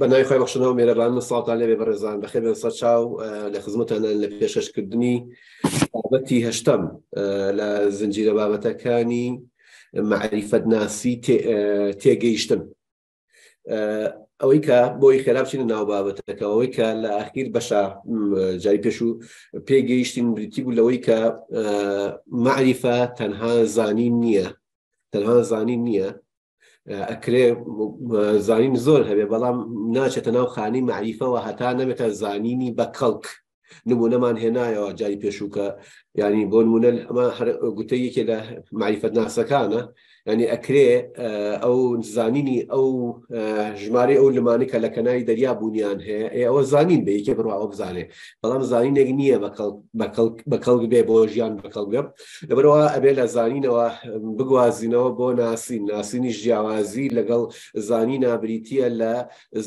بەناوی خۆی بەخشنەوە مێرەبان ساڵتان اه، لێبێ بەڕێزان بەخێ بن سە چاو لە خزمەتانە لە پێشەشکردنی بابەتی هەشتم اه، لە زنجیرە بابەتەکانی معریفەت ناسی تێگەیشتم اه، ئەوەی بوی خراب خێرابچین ناو بابەتەکە ئەوەی کە لە ئاخیر بەشا جاری پیشو و پێگەیشتین بریتی بوو لەوەی کە معریفە تەنها زانین نییە تەنها زانین نییە ئەکرێ زانین زۆر هەبێ بەڵام ناچێتە ناو خانی معریفەوە هەتا نەبێتە زانینی بە کەڵک نمونەمان هێنایەوە جاری پێشووکە ینی بۆ نمونە ئەمە گوتەیەکێ لە معریفەت ناسەکانە ینی ئەکرێ ئەو زانینی ئەو ژمارە ئەو لمانی کە لە کەناوی دەریا بوونیان هەیە ئەوە زانین بە یەکێ بڕواوە بزانێ بەڵام زانینێک نییە بەکەڵ بێ بۆ ژیان بەکەڵگەم لەبەرەوە ئەبێ لە زانینەوە بگوازینەوە بۆ ناسین ناسینی ژیاوازی لەگەڵ زانی نابریتە لە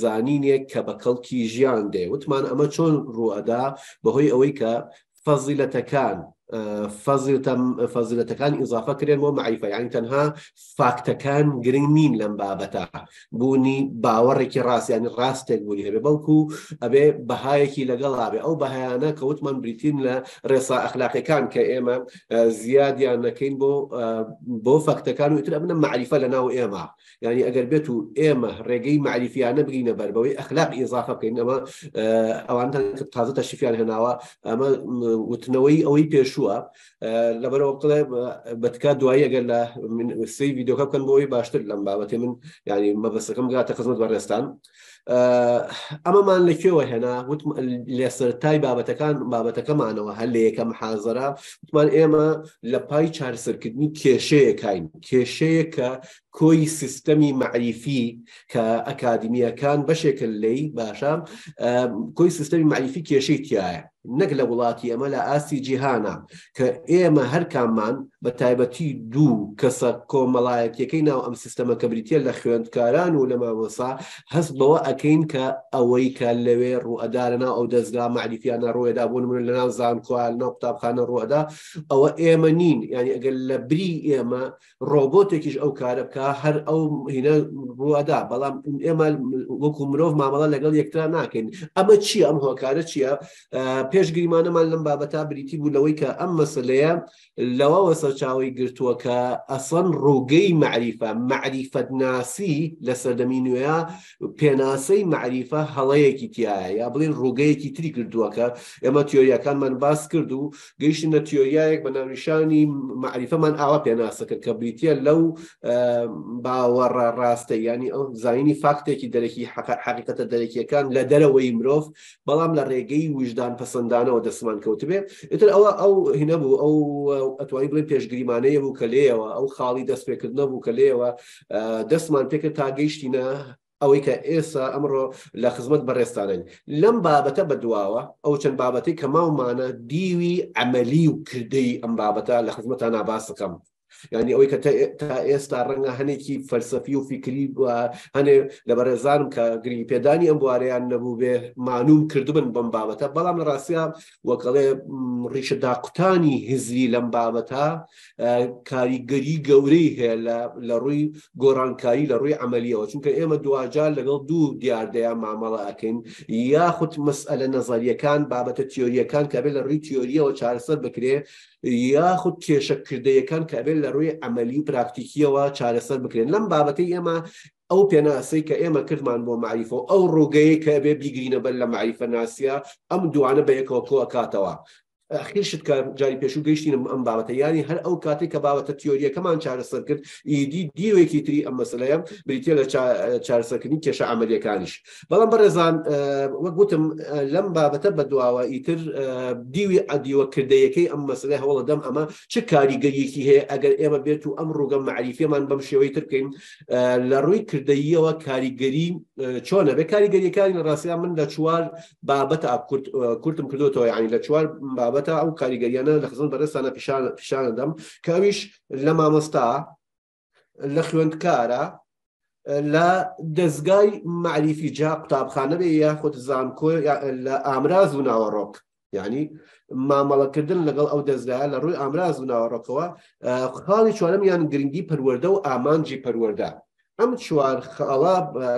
زانینێک کە بەکەڵکی ژیان دێ وتمان ئەمە چۆن ڕوەدا بەهۆی ئەوەی کە فەزیلەتەکان فازلەتەکان ئیضافە کرێن بۆ معیفە یعنی يعني تەنها فاکتەکان گرنگ نین لەم بابەتە بوونی باوەڕێکی ڕاستیانی ڕاستێک بوونی هەبێ بوكو أبي بەهایەکی لەگەڵابێ ئەو بەهایانە کەوتمان لا لە ڕێسا ئەخلاقەکان کە ئێمە زیادیان نەکەین بۆ بو فەکتەکان و ئیتر ئەمنە معرفة لنا ناو يعني یعنی ئەگەر بێت و ئێمە ڕێگەی معریفیانە بگینە بەربەوەی ئەخلاق ئیضافە بکەین ئەمە ئەوان تازە تەشیفیان هێناوە أما وتنوي ئەوەی پێشوو چووە لەبەرەوە قڵێ بەتکات دوایی ئەگەر لە سی یددیوکە بکەن بۆی باشتر لەم بابەتی من ینی مەبەسەکەم گاتە خزمەت بەڕێستان ئەمەمان لەکوێوە هێنا وت لێسەرتای بابەتەکان بابەتەکەمانەوە هەر لە یەکەم حازرە وتمان ئێمە لە پای چارسەرکردنی کێشەیەکین کێشەیە کە کۆی سیستەمی معریفی کە ئەکادمیەکان بەشێکە لی باشە کۆی سیستەمی معریفی کێشەی تایە نەک املا وڵاتی ئەمە لە ئاسی جیهانە کە بە تایبەتی دوو کەسە کۆمەڵایەتەکەی ناو ئەم سیستەمە کە بریتە لە خوێندکاران و لە مامۆسا هەست بەوە ئەکەین کە ئەوەی کە لەوێ ڕوئدارنا ئەو دەستگا معریفیانە ڕۆیدا بوون من لە ناو زانکوال ناو قوتابخانە ڕوەدا ئەوە ئێمە نین ینی ئەگەر لە بری ئێمە ڕۆبۆتێکیش ئەو کارە بکە هەر ئەو هینە ڕوەدا بەڵام ئێمە وەکو مرۆڤ مامەڵە لەگەڵ یەکترا ناکەین ئەمە چی ئەم هۆکارە چییە پێشگریمانەمان لەم بابەتا بریتی بوو لەوەی کە ئەم مەسلەیە لەوە وەسە سەرچاوی گرتووەکە ئەسڵەن ڕووگەی معریفە معریفەت ناسی لە سەردەمی نوێە پێناسەی معریفە هەڵەیەکی تایە یا بڵین ڕووگەیەکی تری کردووەکە ئێمە تیۆریەکانمان باس کرد و گەیشتنە تیۆریایەک بە ناونیشانی معریفەمان ئاوا پێناسەکە کە بریتە لەو باوەڕە ڕاستە ینی ئەو زانینی فاکتێکی دەرەکی حقیقەتە دەرەکیەکان لە دەرەوەی مرۆڤ بەڵام لە ڕێگەی وجدان پەسەندانەوە دەسمان کەوتبێت ئتر ئەوە ئەو هینە بوو ئەو ئەتوانی بڵێ پێش پێشگریمانەیە بوو کە لێەوە ئەو خاڵی دەست پێکردنە بوو کە لێەوە دەستمان پێکرد تا گەیشتینە ئەوەی کە ئێستا ئەمڕۆ لە خزمەت بەڕێستانین لەم بابەتە بەدواوە ئەو چەند بابەتی کە ماومانە دیوی ئەمەلی و کردی ئەم بابەتە لە خزمەتان ناباس دەکەم ینی ئەوەی کە تا ئێستا ڕەنگە هەنێکی فەرسەفی و فیکری هەنێ لە بەرەزانم کە گری پێدانی ئەم بوارەیان نەبوو بێ مانوم کردبن بەم بابەتە بەڵام لە ڕاستیا وەکەڵێ ڕیشە داقوتانی هزلی لەم بابەتە کاریگەری گەورەی هەیە لە ڕووی گۆڕانکاری لە ڕووی ئەعملیەوە چونکە ئێمە دوواجار لەگەڵ دوو دیاردەیە مامەڵە ئەکەین یاخود مەسئلە نەزاریەکان بابەتە تیۆریەکان کابێت لە ڕووی تیۆریەوە چارەسەر بکرێ یاخود کێشەکردەیەکان کابێت لە ڕووی ئەمەلی و پراکتیکیەوە چارەسەر بکرێن لەم بابەتی ئێمە ئەو پێناسی کە ئێمە کردمان بۆ معریفە و ئەو ڕووگەیە کە بێ بیگرینە بەر لە معریفە ناسیە ئەم دوانە بە یەکەوە کۆ ئەکاتەوە خیرشت کار جاری پێشوو گەیشتینم ئەم بابەتە ینی هەر ئەو کاتێک کە بابەتە تیۆریەکەمان چارەسەر کرد ئیدی دیوێکی تری ئەم مەسلەیە بریتە لە چارەسەرکردنی کێشە ئەمەریەکانیش بەڵام بەڕێزان وەک گوتم لەم بابەتە بەدواوە ئیتر دیوی ئەدیوەکردەیەکەی ئەم مەسلەی هەوڵە دەم ئەمە چه کاریگەریەکی هەیە ئەگەر ئێمە بێت و ئەم ڕووگە معریفێمان بەم شێوەی ترکەین لە ڕووی کردەیەوە کاریگەری چۆنە بێ کاریگەریەکانی ڕاستیان من لە چوار بابەت کورتم کردوەوە ینی لە چوار بابەت تایبەتە ئەو کاریگەریانە لە خزن بەرەستانە پیشانەدەم کەویش لە مامۆستا لە خوێندکارە لە دەستگای معریفی جا قوتابخانە بێ یا خۆت زانکۆ لە ئامراز و ناوەڕۆک ینی مامەڵەکردن لەگەڵ ئەو دەستگایە لە ڕووی ئامراز و ناوەڕۆکەوە خاڵی چوارەمیان گرنگی پەروەەردە و ئامانجی پەروەەردە ئەم چوار خاڵا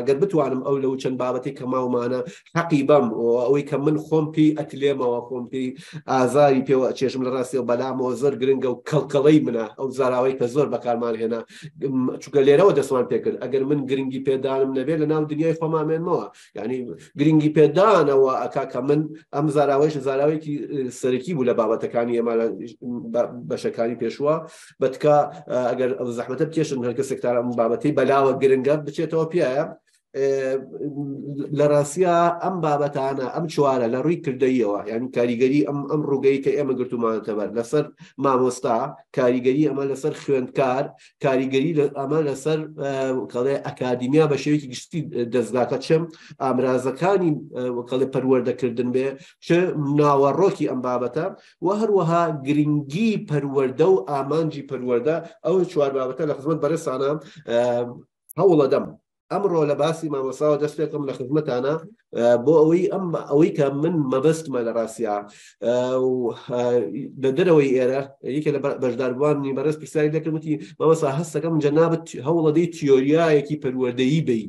گەر بتوانم ئەو لەو چەند بابەتی کە ماومانە حەقی بەم ئەوەی کە من خۆم پێی ئەتلێمەوە خۆم پێی ئازاری پێوە چێژم لە ڕاستی و بەلامەوە زۆر گرنگە و کەڵکەڵی منە ئەو زاراوی کە زۆر بەکارمان هێنا چکە لێرەوە دەسمان پێکرد ئەگەر من گرنگی پێدانم نەبێت لە ناو دنیای خۆمامێنمەوە ینی گرنگی پێدانەوە ئەکا کە من ئەم زاراوەیش زاراوێکی سەرەکی بوو لە بابەتەکانی ئێمە بەشەکانی پێشوە بەتکە ئەگەر ئەو زەحمەتە کێشن هەرکە سێکتارە بابەتی بەلاوە گرنگەت بچێتەوە پێە لە ڕاستیا ئەم بابەتانە ئەم چوارە لە ڕووی کردەیەوە یعنی کاریگەری ئەم ئەم ڕووگەی کە ئێمە گرتومانەتەبەر لەسەر مامۆستا کاریگەری ئەمە لەسەر خوێندکار کاریگەری ئەمە لەسەر کەڵێ ئەکادیمیا بە شێوێکی گشتی دەستگاکە چم ئامرازەکانی وەکەڵێ پەروەردەکردن بێ چ ناوەڕۆکی ئەم بابەتە و هەروەها گرنگی پەروەەردە و ئامانجی پەروەەردە ئەو چوار بابەتە لە خزمەت بەرەسانە هەوڵە دەم ئەمڕۆ لە باسی مامەساوە دەستێکم لە خزمەتانە بۆ ئەوەی ئەم ئەوەی کە من مەبستمە لە ڕاستیا لە دەرەوەی ئێرە یەکە لە بەشداربوانی بەرز پرسیاری دەکردوتی مەمەسا هەستەکەم جەنابەت هەوڵە دەی تیۆریایەکی پەروەردەیی بی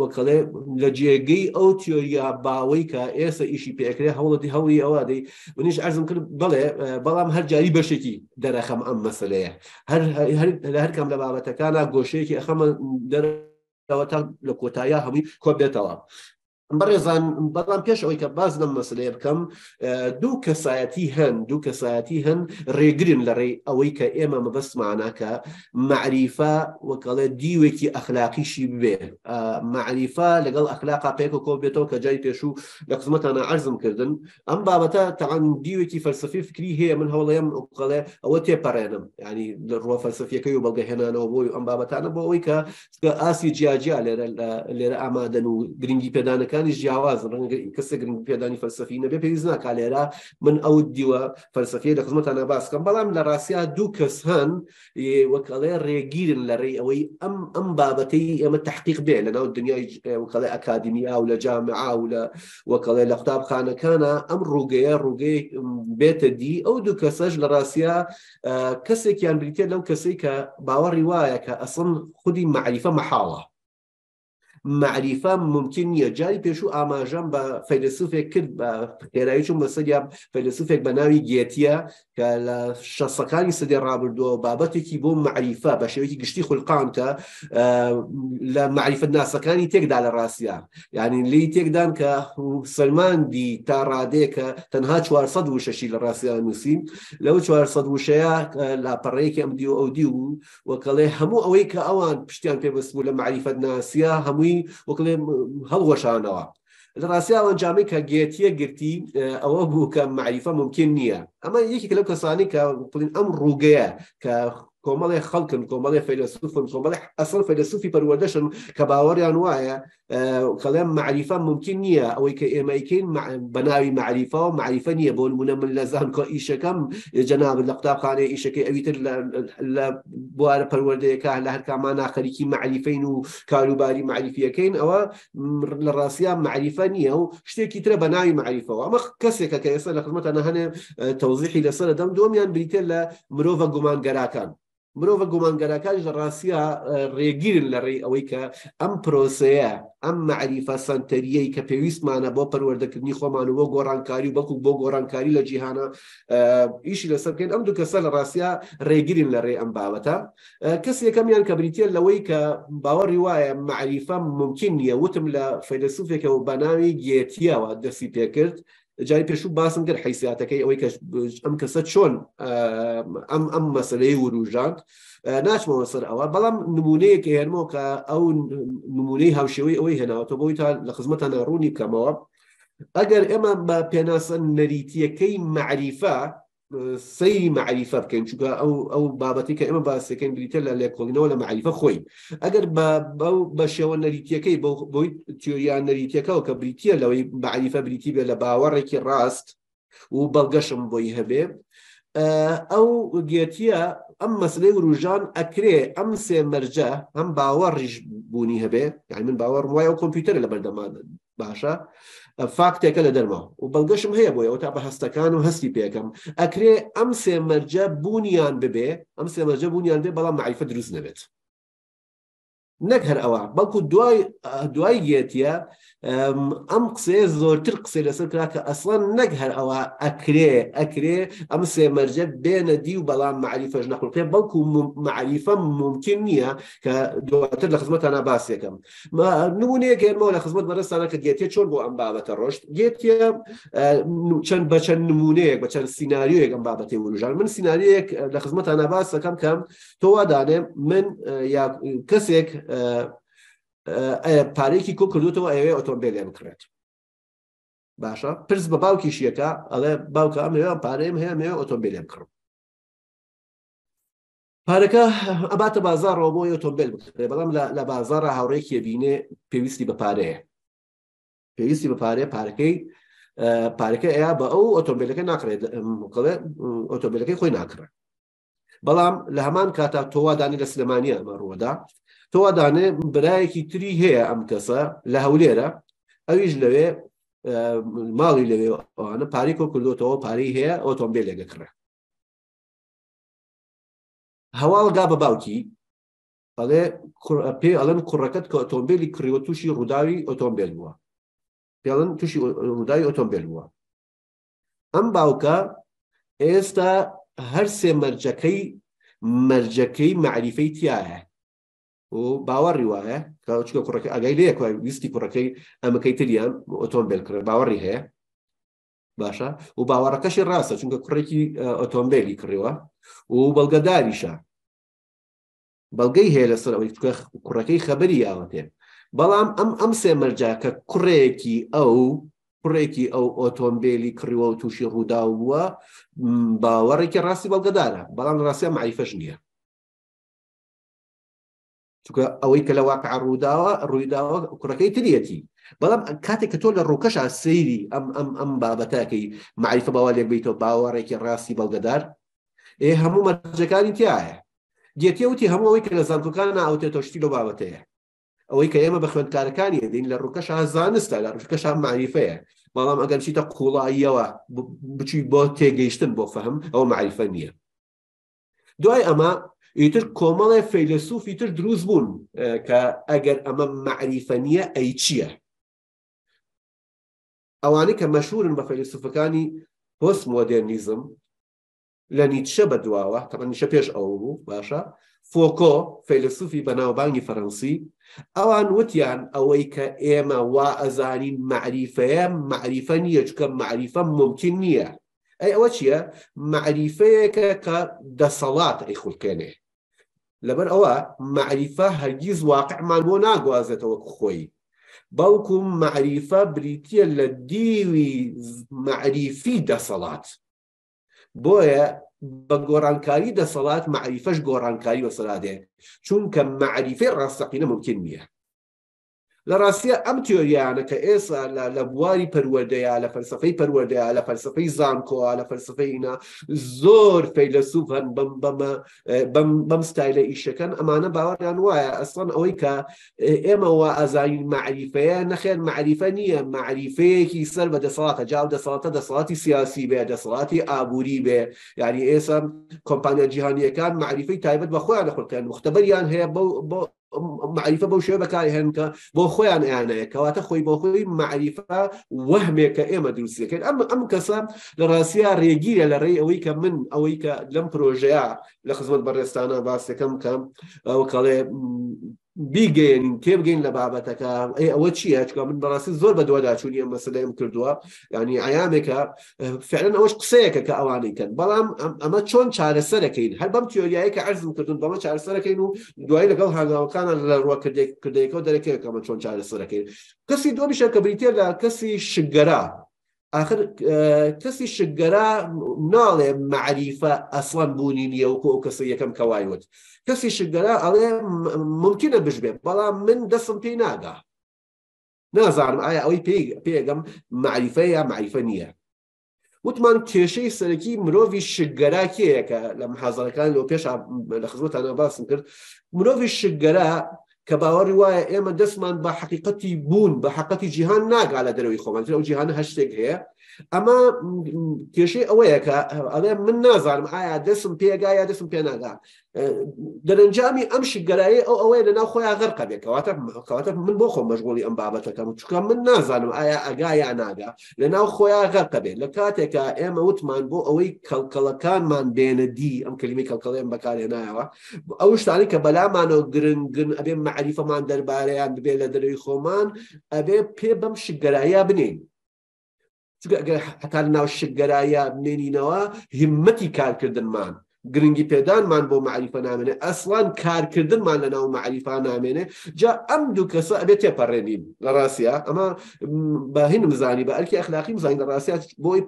وەکەڵێ لە جێگەی ئەو تیۆریە باوەی کە ئێستا ئیشی پێکرێ هەوڵەتی هەوری ئەوادەی منیش ئازم کرد بڵێ بەڵام هەر جاری بەشێکی دەرەخەم ئەم مەسلەیە هەر کەم لە بابەتەکانە گۆشەیەکی ئەخەمە دەرەوە تا لە کۆتایە هەمووی کۆ بێتەوە بەڕێزان بەڵام پێش ئەوی کە باز لەم مەسلێ بکەم آه، دوو کەسایەتی هەن دوو کەسایەتی هەن ڕێگرن لە ڕێ ئەوەی کە ئێمە مەبەستمانەکە معریفە وەکەڵێ دیوێکی ئەخلاقیشی بێ آه، معریفە لەگەڵ ئەخلاقا اخلاقا و کۆ بێتەوە کە جای پێشوو لە قسمەتانە عرزم کردن ئەم بابەتە تەعاان دیوێکی فەرسەفی فکری هەیە من هەوڵەیەم قڵێ ئەوە تێپەڕێنم ینی يعني ڕۆ فەرسەفیەکەی و بەڵگەهێنانەوە بۆی ئەم بابەتانە بۆ ئەوی کە ئاسی جیاجیا لێرە آه، لێرە ئامادەن و گرنگی پێدانەکە فەلسەفەکانی جیاواز کسی کەسێک پێدانی فلسفی نبی پیز نکاله را من ئەو فلسفی فەلسفی لە خزمەتانە باسکەم بەڵام لە ڕاستیا دوو کەس هەن وەکڵێ ڕێگیرن لە ڕێی ئەوەی ام ئەم بابەتەی ام تحقیق بێ لەناو دنیای کلا اکادمیا و لە جامعا و لە وەکڵێ خانه کانا ام روجی روجی بێتە دی ئەو دوو لراسیا کسی که کەسێکیان بریتێ لەو کەسی کە باوەڕی وایە کە ئەسن خودی معرفه محاله معرفة ممکن جاري جاری پێش و ئاماژەم بە فەیلسوفێک کرد بە خێرایی چون بە سەریام فەیلسوفێک بە ناوی گێتیە کە لە شەسەکانی سەدی ڕابردووە بابەتێکی بۆ معریفە بە شێوەیەکی گشتی خولقامکە اه، لە معریفەت ناسەکانی تێکدا لە ڕاستیان یعنی لی تێکدان کە سلماندی تا ڕادێکە تەنها 400 وشەشی لە ڕاستیان نووسین لەو 400 وشەیە اه، لاپەڕەیەکی ئەم دیو ئەو دی و وەکەڵێ هەموو ئەوەی کە ئەوان پشتیان پێبست لە معریفەت ناسیە هەمووی هەڵی هل هەڵوەشانەوە لە ڕاستیاوە ئەنجامی کە گێتیە گرتی اه، ئەوە بوو کە معریفە ممکن نییە ئەمە یەکی لەو کەسانی کە پڵین ئەم ڕووگەیە کە کۆمەڵێ يعني خەڵکن کۆمەڵێ فەیلسوفن کۆمەڵێ ئەسڵ فەیلسوفی پەروەدەشن کە باوەڕیان وایە کەڵێم معریفە ممکن نییە ئەوەی کە ئێمەیکەین بەناوی معریفا و معریفە نییە بۆ نمونە من لە زان کۆ ئیشەکەم جەناب لە قوتابخانەیە ئیشەکەی ئەویتر لە بوارە پەروەردەیەکە لە هەر کامانە خەریکی معریفین و کاروباری معریفیەکەین ئەوە لە ڕاستیان معریفە نییە و شتێکی ترە بەناوی معریفەوە ئەمە کەسێکە کە ئێستا لە خزمەتە هەنێ تەوزیحی لەسەر دەم دۆمیان بریتە لە مرۆڤە گومانگەراکان مرۆڤە گومانگەرەکانش لە ڕاستیا ڕێگیرن لە ڕێی ئەوەی کە ئەم پرۆسەیە ئەم معریفە سنتەریەی کە پێویستمانە بۆ پەروەردەکردنی خۆمان و بۆ گۆڕانکاری و بەکو بۆ گۆڕانکاری لە جیهانە ئیشی لەسەرکەین ئەم دوو کەسە لە ڕاستیا ڕێگیرن لە ڕێ ئەم بابەتە کەس یەکەمیان کە بریتە لەوەی کە باوەڕی وایە معریفە ممکن نییە وتم لە فەیلسوفێکە و بەناوی گێتیەوە دەستی پێکرد جاری پێشوو باسم کرد حیسیاتەکەی آه، ئەوەی کەش ئەم کەسە چۆن ئەم ئەم مەسلەی وروژاند آه، ناچمەوە سەر ئەوە بەڵام نمونەیەکە هێنمەوە کە ئەو نمونەی هاوشێوەی ئەوەی هێناوەتە بۆی تا لە خزمەتان ڕوونی کەمەوە ئەگەر ئێمە بە پێناسە نەریتیەکەی معریفە سی معریفە بکەین چونکە ئەو ئەو بابەتی کە ئێمە باسەکەین بریتە لە لێکۆڵینەوە لە معریفە خۆی ئەگەر بە شێوە نەریتیەکەی بۆی تیۆریان نەریتیەکەەوە کە بریتە لەوەی معریفە بریتی بێ لە باوەڕێکی ڕاست و بەڵگەشم بۆی هەبێ ئەو گێتیە ئەم مەسلەی وروژان ئەکرێ ئەم سێ مەرجە ئەم باوە ڕیژ بوونی هەبێ یعنی من باوەڕ وایە و کۆمپیوتەر لە بەردەمان باشە فاکتێکە لە دەرمەوە و بەڵگەشم هەیە بۆیەوە تا بە هەستەکان و هەستی پێەکەم ئەکرێ ئەم سێمەرجە بوونیان ببێ ئەم سێمەرجە بوونیان بێ بەڵام معیفە دروست نەبێت نەک هەر ئەوە بەڵکو دوای دوای گێتیە ئەم قسەیە زۆرتر قسە لەسەر کرا کە ئەسڵان نەک هەر ئەوە ئەکرێ ئەکرێ ئەم سێمەرجە بێنە دی و بەڵام معریفەش نەخڵقێ بەڵکو معریفە ممکن نییە کە دواتر لە خزمەتانە باسێکم نمونەیە گەێنمەوە لە خزمەت بەرەستانە کە گێتێ چۆن بۆ ئەم بابەتە ڕۆشت گێتە چەند بە چەند نمونەیەک بە چەند سینناریۆیەک ئەم بابەتی وروژان من سینناریەک لە خزمەتانە باسەکەم کەم تۆوادانێ من یا کەسێک پارێکی کۆ کردوتەوە ئەوێ ئۆتۆمبیلێ بکرێت باشە پرس بە باوکی شیەکە ئەڵێ باوکە ئەمێوە پارەیم هەیە مێ ئۆتۆمبیلێ بکڕم پارەکە ئەباتە بازارەوە بۆ ئۆتۆمبیل بکرێ بەڵام لە بازارە هاوڕێکی بینێ پێویستی بە پارەیە پێویستی بە پارێ پارەکەی پارەکە ئەیا بە ئەو ئۆتۆمبیلەکە ناکرێت ئۆتۆمبیلەکەی خۆی ناکرێت بەڵام لە هەمان کاتا تۆوادانی لە سلمانیە ئەمە ڕوەدا تۆوا دانێ برایەکی تری هەیە ئەم کەسە لە هەولێرە ئەویش لەوێ ماڵی لەوێوانە پاریکۆ کردوتەوە پارەی هەیە ئۆتۆمبیل لەگەکڕێ هەواڵگا بە باوکی ئەڵێ پێ ئەڵەن کوڕەکەت کە ئۆتۆمبیلی کڕیوە تووشی ڕووداوی ئۆتۆمبیل بووە پێڵەن تووشی ڕووداوی ئۆتۆمبیل بووە ئەم باوکە ئێستا هەر سێ مەرجەکەی مەرجەکەی معریفەی تایە و باوەڕی وایە کە چکە کوڕەکە ئەگەی لەیە ویستی کوڕەکەی ئەمەکەی تریان ئۆتۆمبیل کرد باوەڕی هەیە باشە و باوەڕەکەشی ڕاستە چونکە کوڕێکی ئۆتۆمبیلی کڕیوە و بەڵگەداریشە بەڵگەی هەیە لەسەر ئەوەی چکە کوڕەکەی خەبەری یاوەتێ بەڵام ئەم ئەم سێمەرجا کە کوڕێکی ئەو کوڕێکی ئەو ئۆتۆمبیلی کڕیوە و تووشی ڕوودا بووە باوەڕێکی ڕاستی بەڵگەدارە بەڵام ڕاستە معیفەش نییە چکە ئەوەی کە لە واقع ڕووداوە ڕوویداوە کوڕەکەی تریەتی بەڵام کاتێک کە تۆ لە ڕووکەشا سەیری ئەم ئەم ئەم بابەتاکەی معریفە باوا لێک بیتەوە باوەڕێکی ڕاستی بەڵگەدار ئێ هەموو مەرجەکانی تایە گێتی وتی هەموو ئەوەی کە لە زانکۆکان ناوتێتۆشتی لە بابەتەیە ئەوەی کە ئێمە بە خوێندکارەکانی دین لە ڕووکەشا زانستە لە ڕووکەشا معریفەیە بەڵام ئەگەر چیتە قوڵاییەوە بچی بۆ تێگەیشتن بۆ فەهم ئەو معریفە نییە دوای ئەمە ئیتر کۆمەڵێ فەیلسوف ئیتر دروست بوون کە ئەگەر ئەمە معریفە نییە ئەی چییە ئەوانەی کە مەشهورن بە فەیلسوفەکانی پۆست مۆدرنیزم لە نیچە بەدواوە تەمەنیشە پێش ئەو بوو باشە فۆکۆ فەیلسوفی بەناوبانگی فەڕەنسی ئەوان وتیان ئەوەی کە ئێمە وا ئەزانین معریفەیە معریفە نییە چکە معریفە ممکن نییە ئەی ئەوە چییە معریفەیەکە کە دەسەڵات ئەی خوڵکێنێ لەبەر ئەوە معریفە هەرگیز واقعمان بۆ ناگوازێتەوە خۆی باوکم معریفە بریتە لە دیوی معریفی دەسەڵات بۆیە بە گۆڕانکاری دەسەڵات معریفەش گۆڕانکاری وەسەرادێ چونکە معریفی ڕاستەقینە ممکن نییە لە ڕاستیە ئەم تۆریانەکە ئێستا لە بواری پەروەدەیە لە فەرسەفەی پەروەدەیە لە فەرسەفەی بم بم بم زۆر فەیلسوف هەن بەم ستایلە ئیشەکەن ئەمانە باوەڕیان وایە ئەسڵەن ئەوەی کە ئێمەوە ئازانین معریفەیە نەخێن معریفە نییە معریفەیەکی سر بە دەسەڵاتە جاو دەسەڵاتە دەسەڵاتی سیاسی بێ دەسەڵاتی ئابووری بێ یعنی يعني ئێستا کۆمپانیا جیهانیەکان معریفەی تایبەت بەخۆیان نەخورتێن مختبەریان هەیە بۆ معرفه بو شێ بكاري هەنکە بو خۆیان ئەیانەیە کەواتە خۆی خوي بو خوي معرفه ئێمە دروستەکەین ئەم ئەم کەسە لە ڕاستە ڕێگیرە لە ڕێی ئەوەی من اويكا لم بروجيا پرۆژەیە برستانا باس بەڕێستانە باسەکەم بیگەێنین تێبگەین لە بابەتەکە ئەی ئەوە چیە چکە من بەڕاستی زۆر بە دوواداچوونیە مەسلەیم کردووە ینی ئایامێکە فعلەن ئەوش قسەیەکە کە ئەوانیکەن بەڵام ئەمە چۆن چارەسەرەکەین هەر بەم تیۆریایی کە ئەرزم کردن بەمە چارەسەرەکەین و دوایی لەگەڵ هاگاوەکانە لە ڕوەکردێکەوە دەرەکەەکەمە چۆن چارەسەرەکەین کەسی دۆمیشە کە بریتێ لە کەسی شگەرا آخر کەسی شگەرا ناڵێ معریفە ئەسڵان بوونی نیە وکۆ کەسی یەکەم کەوایوت کەسیشی گەرا ئەڵێ ممکنە بژبێ بەڵام من دەسم پێی ناگا نازانم ئایا ئەوەی پێ پێگەم معریفە یا معریفە نییە وتمان کێشەی که مرۆڤی شگەراکیەیەکە لە حەزارەکان لەو پێش لە خزمەتانە باسم کرد مرۆڤی شگەرا کە باوەڕی وایە ئێمە إيه دەستمان بە حقیقەتی بوون بە حقەتی جیهان ناگا لە دەرەوەی خۆمان ئەو جیهانە هەشتێک هەیە اما کێشەی ئەوەیە که ئەڵێ من نازانم ئایا دەسم پێگا یا دەسم پێ دەرەنجامی ئەم شگەرایی ئەو ئەوەیە لەناو خۆیان غەرقە بێتەوەتەواتە من بۆ خۆم مەژغۆڵی ئەم بابەتەکەم چکە من نازانم ئایا ئەگا یا ناگا لەناو خۆیان غەرقە بێت لە کاتێکە ئێمە وتمان بۆ ئەوەی کەلکەڵەکانمان بێنە دی ئەم کلمی کەلکەڵێن بەکارێنایەوە ئەو شتانی کە بەلامانەوە گرنگن ئەبێ معریفەمان دەربارەیان ببێ لە دەروی خۆمان ئەبێ پێ بەم شگەرایە بنین حتا ناو شگەرایە بنێنینەوە هیمەتی کارکردنمان. گرنگی پێدانمان بۆ معریفە نامێنێ ئەسڵان کارکردنمان لە ناو معریفا نامێنێ جا ئەم دوو کەسە ئەبێت تێپەڕێنین لە ڕاستە ئەمە باهین مزانی بە ئەرکی ئەخلاقی مزانین لە ڕاستە بۆی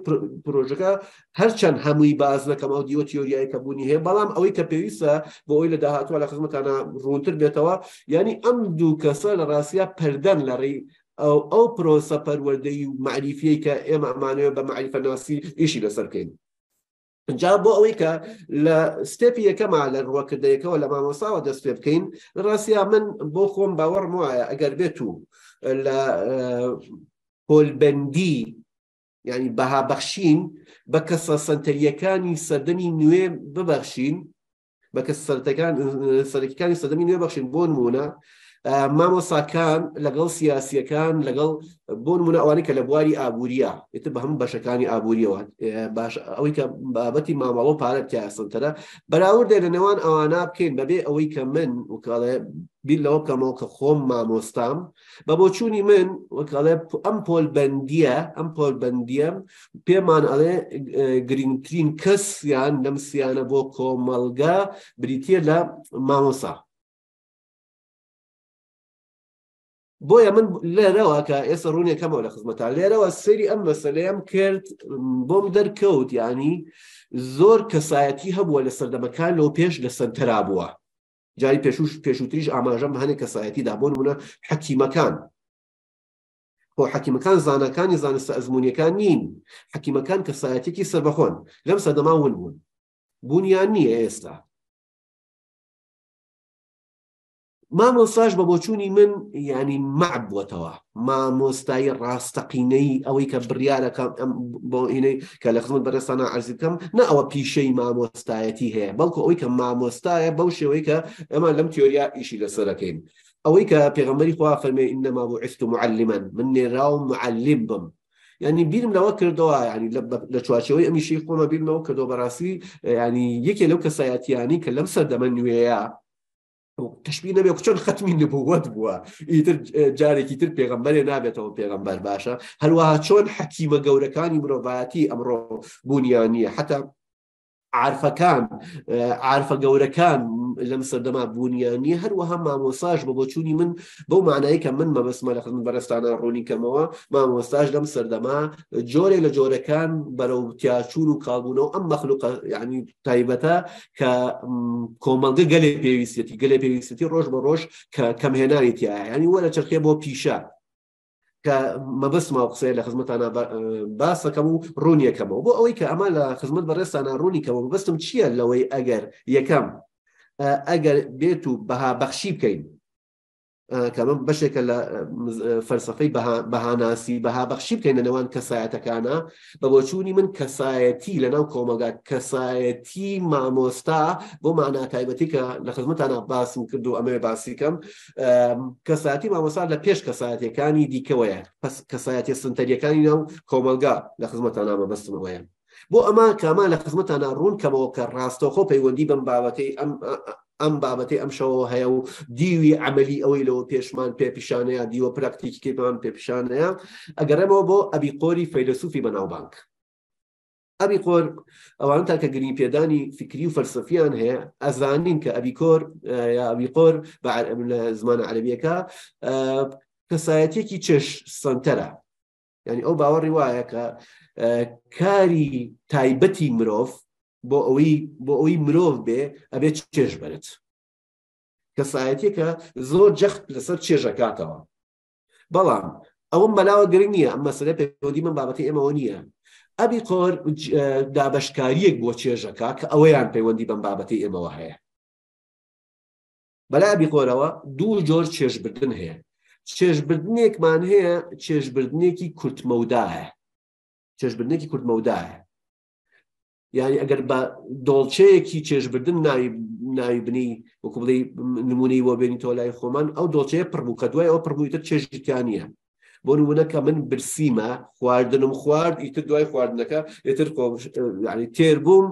پرۆژەکە هەرچەند هەمووی باز نەکەم ئەو دیوە تیۆریایی کە بوونی هەیە بەڵام ئەوەی کە پێویستە بۆ ئەوی لە داهاتوە لە خزمەتانە ڕونتر بێتەوە ینی ئەم دوو کەسە لە ڕاستە پەردەن لە ڕێی ئەو ئەو پرۆسە پەروەردەی و معریفەی کە ئێمە ئەمانەوە بە معریفە ناسی ئیشی لەسەرکەین جا بۆ ئەوەی کە لە ستێپی یەکەما لە ڕوەکردەیەکەوە لە مامۆساوە دەست پێ بکەین ڕاستیا من بۆ خۆم باوەڕم وایە ئەگەر بێت و لە پۆلبەندی ینی بەهابەخشین بە کەسە سنتەریەکانی سەردەمی نوێ ببەخشین بە کەس سەرەکانی سەردەمی نوێ بەخشین بۆ نمونە مامۆساکان لەگەڵ سیاسیەکان لەگەڵ بۆ نمونە ئەوانی کە لە بواری ئابوووریە ئێتە بە هەم بەشەکانی ئابوووریەوە باش ئەوەی کە بابەتی ماماڵۆ پارەت تیاسنتەرە بەراوردێ لە نێوان ئەوانە بکەین بەبێ ئەوەی کە من وکڵێ بیر لەوە کەمەوە کە خۆم مامۆستام بە بۆچووی من وکڵێ ئەم پۆل بەندیە ئەم پۆل بەندیم پێمان ئەڵێ گرنگترین کەسیان لەم سییانە بۆ کۆمەلگا بریتە لە مامۆسا بۆیە من لەرەوە کە ئێستا ڕوونێکەمەوە لە خزمەتان لێرەوە سەری ئەم مەسلەیەم کرد بۆم دەرکەوت ینی زۆر کەسایەتی هەبووە لە سەردەمەکان لەو پێش لە سەرتەرا بووە جاری پێشوش پێشووتریش ئاماژەم هەنێک کەسایەتیدا بۆن بوونە حەکیمەکان بۆ حەکیمەکان زانەکانی زانستە ئەزمونیەکان نین حەکیمەکان کەسایەتێکی سربەخۆن لەم سەدەما ون بوون بوونیان نییە ئێستا ما بە بابوچوني من ینی يعني معبووەتەوە مامۆستایی ڕاستەقینەی ئەوەی کە بریارەکەم بۆ ئینەی يعني کە لە خزمت عرزي كم نا او بيشي ما هەیە بەڵکو ئەوی او مامۆستایە بەو شێوەی کە ئەمە لەم تیۆریا ئیشی لەسەرەکەین ئەوەی کە پێغەمەری خوا فەرمێ ئینەما بۆ عست و معلمەن من نێراو معلم بم يعني لو كردوا يعني کردەوە ینی لە چوارچەوەی ئەمیشی خۆمە بیرمەوە کردەوە بەڕاستی ینی یەکێ لەو کەسایەتیانی کە لەم سەردەمە نوێیە تشبی نەبێ چۆن خەتمی نبووەت بووە ئیتر جارێکی تر پێغمبەرێ نابێتەوە پێغمبەر باشە هەروەها چۆن حەکیمە گەورەکانی مرۆڤایەتی ئەمڕۆ بوونییان نیە حتا عرفەکان عرفە گەورەکان لەم سەردەما بوونیانی هەروەها مامۆساژ بە بۆچووی من بەو مانایی کە من مەبەسمە لە خزم بەرستانە ڕوونیکەمەوە مامۆستاژ لەم سەردەما جۆرێک لە جۆرەکان بەرەوتیاچون و کابوونەوە ئەم مەخلوق ینی تایبەتە کە کۆمەڵگە گەلێ پێویستێتی گەلێ پێویستی ڕۆژ بە ڕۆژ کە کەمهێنانی تایە ینی وەرە چرخێ بۆ پیشە کە مەبستما قسەیە لە خزمەتانە باسەکەم و ڕوونیەکەمەوە بۆ ئەوەی کە ئەمان لە خزمەت بەڕێستانە ڕوونیکەمە بەبستم چییە لەوەی ئەگەر یەکەم ئەگەر بێت و بەها بەخشی بکەین کەمە بەشێکە لە فەرسەفەی بەهاناسی بەها بەخشی بکەین لەنەوەوان کەسایەتەکانە بە بۆچوونی من کەسایەتی لەناو کۆمەگا کەسایەتی مامۆستا بۆ ماناتایبەتی کە لە خزمەتانە باسم کرد و ئەمێ باسیکەم کەسایەتی مامۆستا لە پێش کەسایەتەکانی دیکەوەیە پس کەسایەتی سنتەریەکانی ناو کۆمەلگا لە خزمەتانامە بەستمەوەیە بۆ ئەما کامان لە خزمەتانە ڕوون کەمەوە کە ڕاستەوخۆ پەیوەندی بم بابەتەی ئەم ئەم بابەتی ئەم شەوە هەیە و دیوی عملی ئەوەی لەوە پێشمان پێپیشانەیە دیوە پراکتیکی پێمان پێپیشانەیە ئەگەرەمەوە بۆ ئەبی قۆری فەیلسوفی بەناوبانک ئەبی قۆر ئەوان تا کە گرنی پێدانی فکری و فەرسەفیان هەیە ئەزانین کە ئەبیکۆر ئەبیقۆر لە زمانە عەربیەکە کەسایەتێکی چش سنتەرە ینی ئەو باوەڕی وایە کە کاری تایبەتی مرۆڤ بۆ ئەوەی بۆ ئەوەی مرۆڤ بێ ئەبێ چێژ بێت کەسایەتی کە زۆر جەخت لەسەر چێژەکاتەوە بەڵام ئەوم بەلاوە گرنگ نییە ئەم مەسلە پەیوەندی من بابەتی ئێمەوە نییە ئەبی قۆر دابشکاریەک بۆ چێژەکە کە ئەوەیان پەیوەندی بەم بابەتی ئێمەوە هەیە بەلابی قۆرەوە دوو جۆر چێژبردن هەیە چێژبردنێکمان هەیە چێژبردنێکی کورتمەوداهە چێژبردنێکی کورتمەوداهە یعنی ئەگەر بە دۆڵچەیەکی چێژبردن نایبنی وەکو بڵی نمونەی وە بێنی تۆ لای خۆمان ئەو دۆڵچەیە پڕبوو کە دوای ئەو پڕبوویتە چێژیتیانە بۆ نمونەکە من برسیمە خواردنم خوارد ئیتر دوای خواردنەکە ئێتر ینی تێر بووم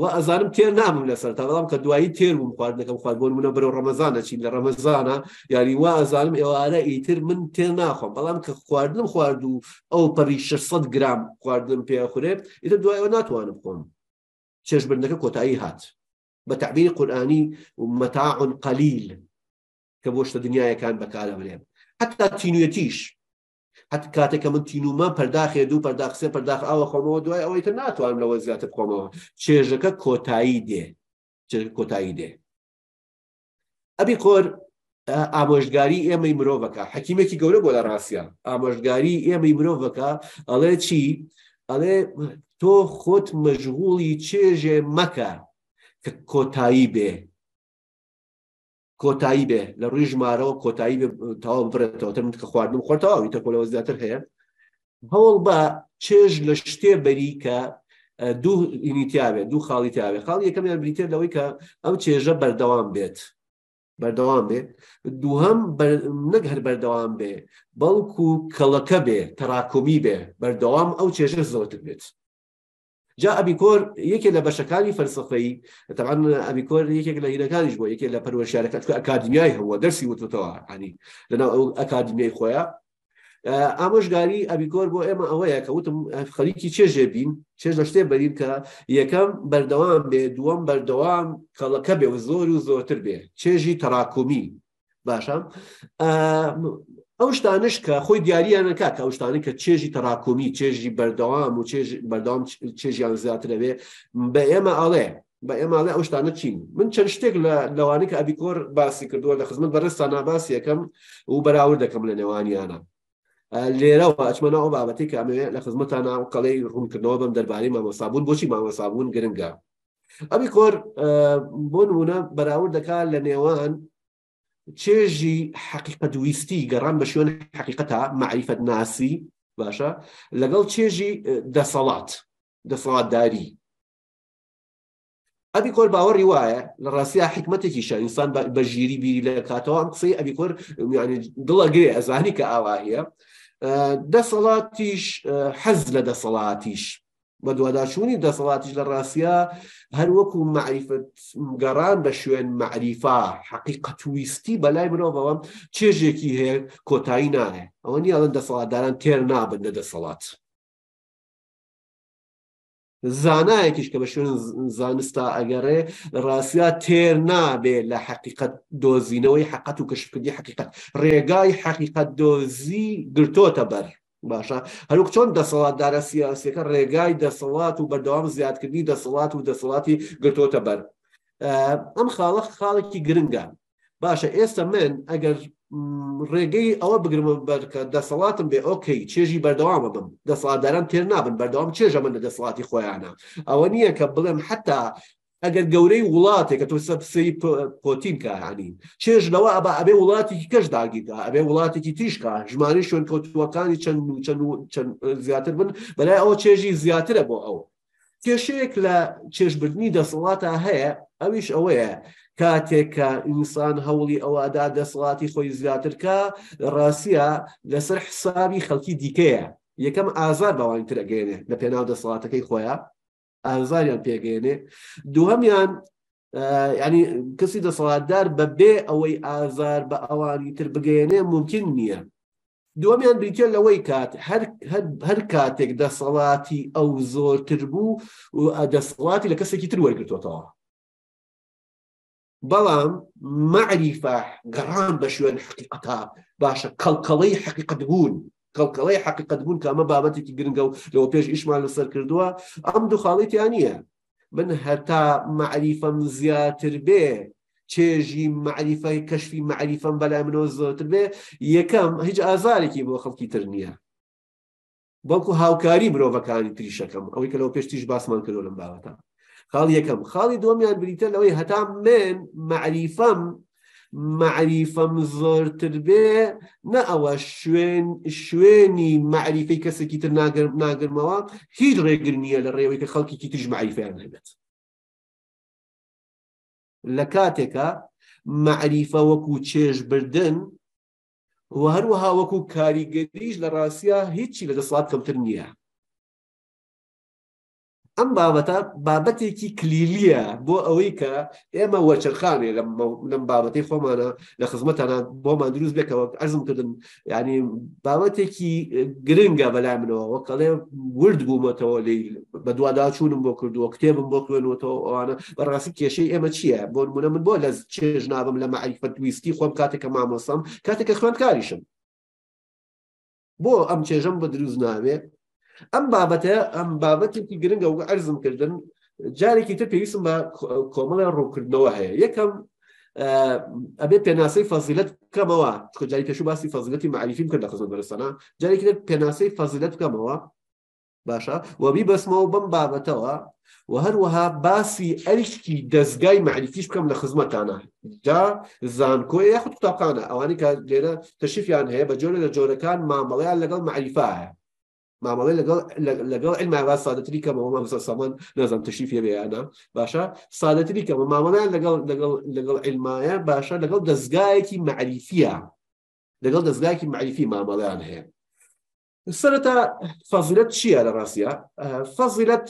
و ئەزانم تێر نامم لەسەر تا بەڵام کە دوایی تێر بووم خواردنەکەم خوارد بۆ نمونە بەرەو ڕەمەزانە چین لە ڕەمەزانە یاری وا ئەزانم ئێوارە ئیتر من تێر ناخۆم بەڵام کە خواردنم خوارد و ئەو پەری 600 گرام خواردن پێخورێت ئیتر دوایەوە ناتوانم خۆم چێشبندەکە کۆتایی هات بە تعبیری قورآانی و مەتاع قلیل کە بۆ شتە دنیاەکان بەکارە برێن حتا تینوەتیش حت کاتێک کە من تینومە پرداخێ دوو پرداخسێ پرداخ ئەوە خۆمەوە دوای ئەوەی تر ناتوانم لەوە زیاتر خۆمەوە چێژەکە کۆتایی دێ کۆتایی دێ ئەبی خۆر ئامۆژگاری ئێمەی مرۆڤەکە حەکیمێکی گەورە بۆ لە ڕاستە ئامۆژگاری ئێمەی مرۆڤەکە ئەڵێ چی ئەڵێ تۆ خۆت مەژغوڵی چێژێ مەکە کە کۆتایی بێ کۆتایی بێ لە ڕووی ژمارەوە کۆتایی تاوا بڕێتەوەتر من کە خواردم خۆتەواوی تەکۆلەوە زیاتر هەیە هەوڵ بە چێژ لە شتێ بەری کە دوو ئینیتیاوێ دوو خاڵی تیاوێ خاڵ یەکەمیان بریتێر لەوەی کە ئەم چێژە بەردەوام بێت بەردەوام بێ دووهم نەک هەر بەردەوام بێ بەڵکو کەڵەکە بێ تەراکۆمی بێ بەردەوام ئەو چێژە زۆرتر بێت جا ئەبیکۆر یەکێک لە بەشەکانی فەرسفەی تەعاان ئەبیکۆر یەکێک لە هینەکانیش بۆ یەکێک لە پەروەشارەکەت ئەکادمیای هەوە دەرسی وتوتەوە عنی لەناو ئەو ئەکادمیای خۆیان ئامۆژگاری ئەبیکۆر بۆ ئێمە ئەوەیە کە وتم خەریکی چێژێ بین چێژ لە شتێ بەرین کە یەکەم بەردەوام بێ دووەم بەردەوام کەڵەکە بێ و زۆر و زۆرتر بێ چێژی تەراکۆمی باشە ئەو شتانش کە خۆی دیاریانەکە کە شتانی کە چێژی تەراکۆمی چێژی بەردەوام و بەردام چێژیان زیاترەوێ بە ئێمە ئاڵێ بە ئێماڵێ ئەو شتانە چین من چەند شتێک لە لەوانی کە ئەبیکۆر باسی کردووە لە خزمەت بەڕستانە باسی یەکەم و بەراورد دەکەم لە نێوانیانە لێرەوە ئەچمەنا ئەو بابەتی کامەوێ لە خزمەتانە و قەڵەی ڕوونکردنەوە بەم دەربارەی مامەسابوون بۆچی مامەسابوون گرنگە ئەبی کۆر بۆ نمونە بەراورد دەکات لە نێوان چێژی حقیقت ویستی گەڕان بە شوێن حقیقەتە معریفەت ناسی باشە لەگەڵ چێژی دەسەڵات دەسەڵاتداری ئەبی کۆر باوەڕی وایە لە ڕاستیا حکمتێکی شانسان بە ژیری بیری لە کاتەوە ئەم قسەی ئەبی کۆر دڵەگرێ ئەزانی کە ئاواهەیە دەسەڵاتیش حەز لە دەسەڵاتیش بە دوواداشوونی دەسەڵاتیش لە ڕاستە هەر وەکو معریفت گەڕان بە شوێن معریفا حقیقەتویستی بەلای مرۆڤەوەم چێژێکی هەیە کۆتایی نایە ئەوە نیە ئەڵەن دەسەڵاتداران تێر نابن لە دەسەڵات زانایەکیش کە بە شوێن زانستا ئەگەڕێ ڕاستیا تێر نابێ لە حقیقت دۆزینەوەی حقەت و کەشفکردی حقیقت ڕێگای حقیقت دۆزی گرتۆتە بەر باشە هەروک چۆن دەسەڵاتدارە سیاسەکە ڕێگای دەسەڵات و بەردەوام زیادکردنی دەسەڵات و دەسەڵاتی گرتۆتە بەر ئەم خاڵق خاڵێکی گرنگان باشە ئێستا من ئەگەر ڕێگەی ئەوە بگرمە بەرکە دەسەڵاتم بێ ئۆکەی چێژی بەردەوامە بم دەسەڵاتداران تێر نابن بەردەوام چێژە من لە دەسەڵاتی خۆیانە ئەوە نییە کە بڵێم حتا ئەگەر گەورەی وڵاتێک کە تۆ سەپسی پۆتینکە هەنین چێژ لەوە ئەبا ئەبێ وڵاتێکی کەش داگیدا ئەبێ وڵاتێکی تیشکە ژماری شوێن کەوتوەکانی چەند چەند زیاتر بن بەلای ئەوە چێژی زیاترە بۆ ئەوە کێشەیەک لە چێژبردننی دەسەڵاتە هەیە ئەویش ئەوەیە کاتێک کە ئینسان هەوڵی ئەوادا دەسڵاتی خۆی زیاترکە ڕاستە لەسەر حسابی خەڵکی دیکەیە یەکەم ئازار بەوان ترەگەێنێ لە پێناو دەسڵاتەکەی خۆیان ئازاریان پێگەێنێ دووەمیان ینی کەسی دەسەڵاتدار بە بێ ئەوەی ئازار بە ئەوانی تر بگەێنێ ممکن نییە دووەمیان بریتە لەوەی کات هەر کاتێک دەسەڵاتی ئەو زۆرتر بوو و دەسەڵاتی لە کەسێکی تر وەرگتوتەوە بەڵام معریفە گەڕان بە شوێن حقیقەتا باشە کەڵکەڵەی حقیقت بوون کەڵکەڵی حقیقت بوون کە ئەمە بابەتێکی گرنگە و لەوە پێش ئیشمان لەسەر کردووە ئەم دوو خاڵیتیان نییە من هەتا معریفەم زیاتر بێ چێژی معریفای کەشفی معریفەم بەلای منەوە زۆتر بێ یەکەم هیچ ئازارێکی بۆ خەڵکی تر نییە بەڵکو هاوکاری مرۆڤەکانی تریشەکەم ئەوەی کە لەەوە پێشتیش باسمان کردۆ لەم بابەتە خاڵ یەکەم خاڵی دۆمیان بریتە لەوەی هەتا من معریفەم معریفەم زۆرتر بێ نە ئەوە شوێن شوێنی معریفەی کەسێکی تر ناگرمەوە هیچ ڕێگر نییە لە ڕێوەی کە خەڵکیکی تژ معریفیان هەبێت لە کاتێکە معریفە وەکو چێژ بردن و هەروەها وەکو کاریگەریش لە ڕاستە هیچی لە دەسڵات کەمتر نییە ئەم بابەتە بابەتێکی کلیلیە بۆ ئەوەی کە ئێمە وەچرخانێ لەم بابەتی خۆمانە لە خزمەتانە بۆمان دروست بێکەوە ئەزم کردن ینی بابەتێکی گرنگە بەلای منەوە وەکەڵێ ورد بوومەتەوە لی بە دوواداچوونم بۆ کردووە کتێبم بۆ خوێنەوەەوە ئەوانە بەڕاستی کێشەی ئێمە چییە بۆ منە من بۆ لە چێژ نابم لە معریفەت ویستی خۆم کاتێکە مامۆسەم کاتێکە خوێندکاریشم بۆ ئەم چێژەم بە دروست ناوێت ئەم بابەتە ئەم بابەتێکی گرنگە وگە ئەرزم کردن جارێکی تر پێویستم بە کۆمەڵیان ڕووکردنەوە هەیە یەکەم ئەبێ پێناسەی فەزیلت بکەمەوە چکە جاری پێش باسی فەزیلەتی معریفیم کرد لە خزم بەرسەنا جارێکی تر پێناسەی فەزیلت بکەمەوە باشە وەبی بەسمەوە بەم بابەتەوە و هەروەها باسی ئەریشکی دەستگای معریفیش بکەم لە خزمەتانە جا زانکۆی یاخود قوتابخانە ئەوانی کە لێرە تەشیفیان هەیە بە جۆرە لە جۆرەکان مامەڵیان لەگەڵ معریفە هەیە تشریفیه به آنها باشه ساده تری که ما تشی فێبیانە لگال لگال کەمە مامەڵیان لەگەڵ ئەلمایە باشە لەگەڵ معرفیه لگال دزگایی دەستگایکی معریفی مامەڵیان هەیە سرتا فضیلت چیه در راستیا فضیلت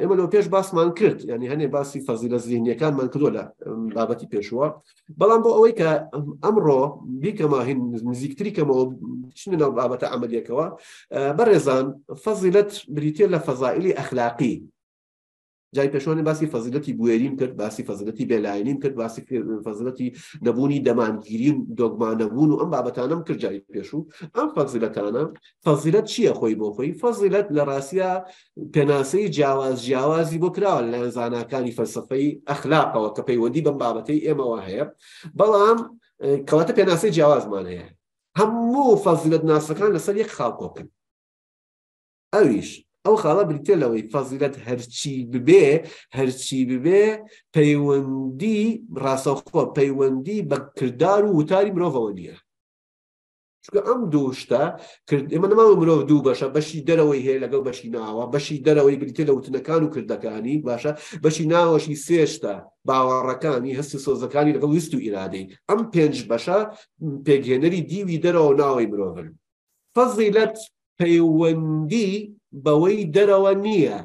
ئێمە لەەوە پێش باسمان کرد ینی هەنێ باسی فەزیلە زیینیەکانمان کردو لە بابەتی پێشوە بەڵام بۆ ئەوەی کە ئەمڕۆ بیکەمە هین نزیکتریکەمەوە ناو بابەتە ئەمەلیەکەوە بەڕێزان فەزیلت بریتە لە فەزائلی ئەخلاقی جای پێشوانی باسی فەزیلەتی بوێریم کرد باسی فەزیلەتی بێلاینیم کرد باسی فەزیلەتی نەبوونی دەمانگیری و دۆگمانەبوون و ئەم بابەتانم کرد جای پێشوو ئەم فەزیلەتانە فەزیلەت چییە خۆی بۆ خۆی فەزیلەت لە ڕاستە پێناسەی جیاواز جیاوازی بۆ کراوە لە ئەنزانەکانی فەلسفەی ئەخلاقەوە کە پەیوەندی بەم بابەتەی ئێمەوە هەیە بەڵام کەواتە پێناسەی جیاوازمان هەیە هەموو فەزیلەت ناسەکان لەسەر یەک خاڵکۆکن ئەویش ئەو خاڵە بریتە لەوەی فەزیلەت هەرچی ببێ هەرچی ببێ پەیوەندی ڕاستەخۆ پەیوەندی بەکردار و وتاری مرۆڤەوە نییە چکە ئەم دوشتە ئمە نەماوە مرۆڤ دوو بەشە بەشی دەرەوەی هەیە لەگەڵ بەشی ناوە بەشی دەرەوەی بریتە لە وتنەکان و کردەکانی باشە بەشی ناوەشی سێشتا باوەڕەکانی هەستی سۆزەکانی لەگەڵ ویست و ئیرادەی ئەم پێنج بەشە پێگەێنەری دیوی دەرەوە ناوەی مرۆڤن فەزیلەت پەیوەندی بەوەی دەرەوە نییە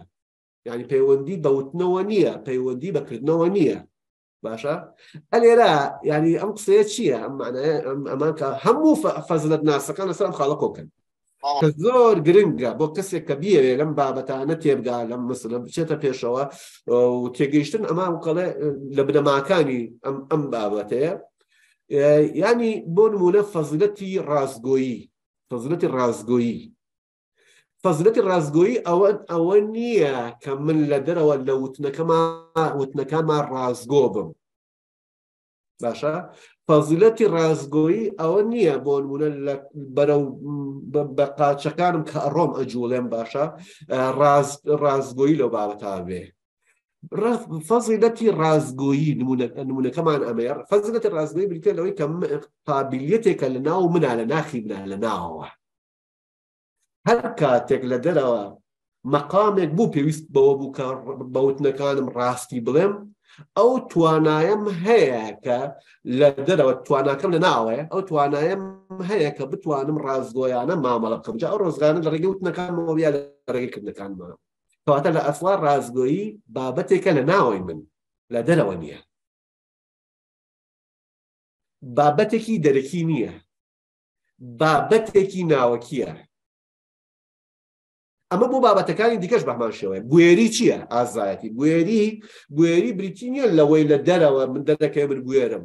ینی پەیوەندی بەوتنەوە نییە پەیوەندی بەکردنەوە نییە باشە ئەلێرا ینی ئەم قسەیە چییە ئەمان کە هەموو فەزلت ناسەکان لەسەر ئەم خاڵەکۆکەن زۆر گرنگە بۆ کەسێک کە بیەوێ لەم بابەتانە تێبگا لەم مسلە بچێتە پێشەوە و تێگەیشتن ئەما وقڵێ لە بنەماکانی ئەم بابەتەیە ینی بۆ نمونە فەزلەتی ڕازگۆیی فەزلەتی ڕازگۆیی فەزلەتی ڕازگۆیی ئەوە ئەوە نییە کە من لە دەرەوە لە وتنەکەمانوتنەکانمان ڕازگۆ بم باشە فەزیلەتی ڕازگۆیی ئەوە نییە بۆ نمونە بەرە بە قاچەکانم کە ڕۆم ئەجوڵێم باشە ڕازگۆیی لەو بابەتا بێ فەزیلەتی ڕازگۆیی نمونەکەمان ئەمێر فەزیلەتی ڕازگۆی بریتە لەوەی کە قابلیەتێکە لە ناو منە لە ناخی منە لە ناوەوە هەر کاتێک لە دەرەوە مەقامێک بوو پێویست بەوە بوو کە بەوتنەکانم ڕاستی بڵێم ئەو توانایم هەیە کە لە دەرەوە تواناکەم لە ناوێ ئەو توانایم هەیە کە بتوانم ڕازگۆیانە مامەڵە بکەم جا ئەو ڕۆزگانە لە ڕێگە وتنەکانەوە یا لە ڕێگەکردنەکانمەوە کەواتە لە ئەسڵا ڕازگۆیی بابەتێکە لە ناوی من لە دەرەوە نییە بابەتێکی دەرەکی نییە بابەتێکی ناوەکیە ئەمە بۆ بابەتەکانی دیکەش بەمان شێوەیە گوێری چییە ئازایەتی گوێری گوێری بریتینە لەوەی لە دەرەوە من دەردەکەی من گوێرم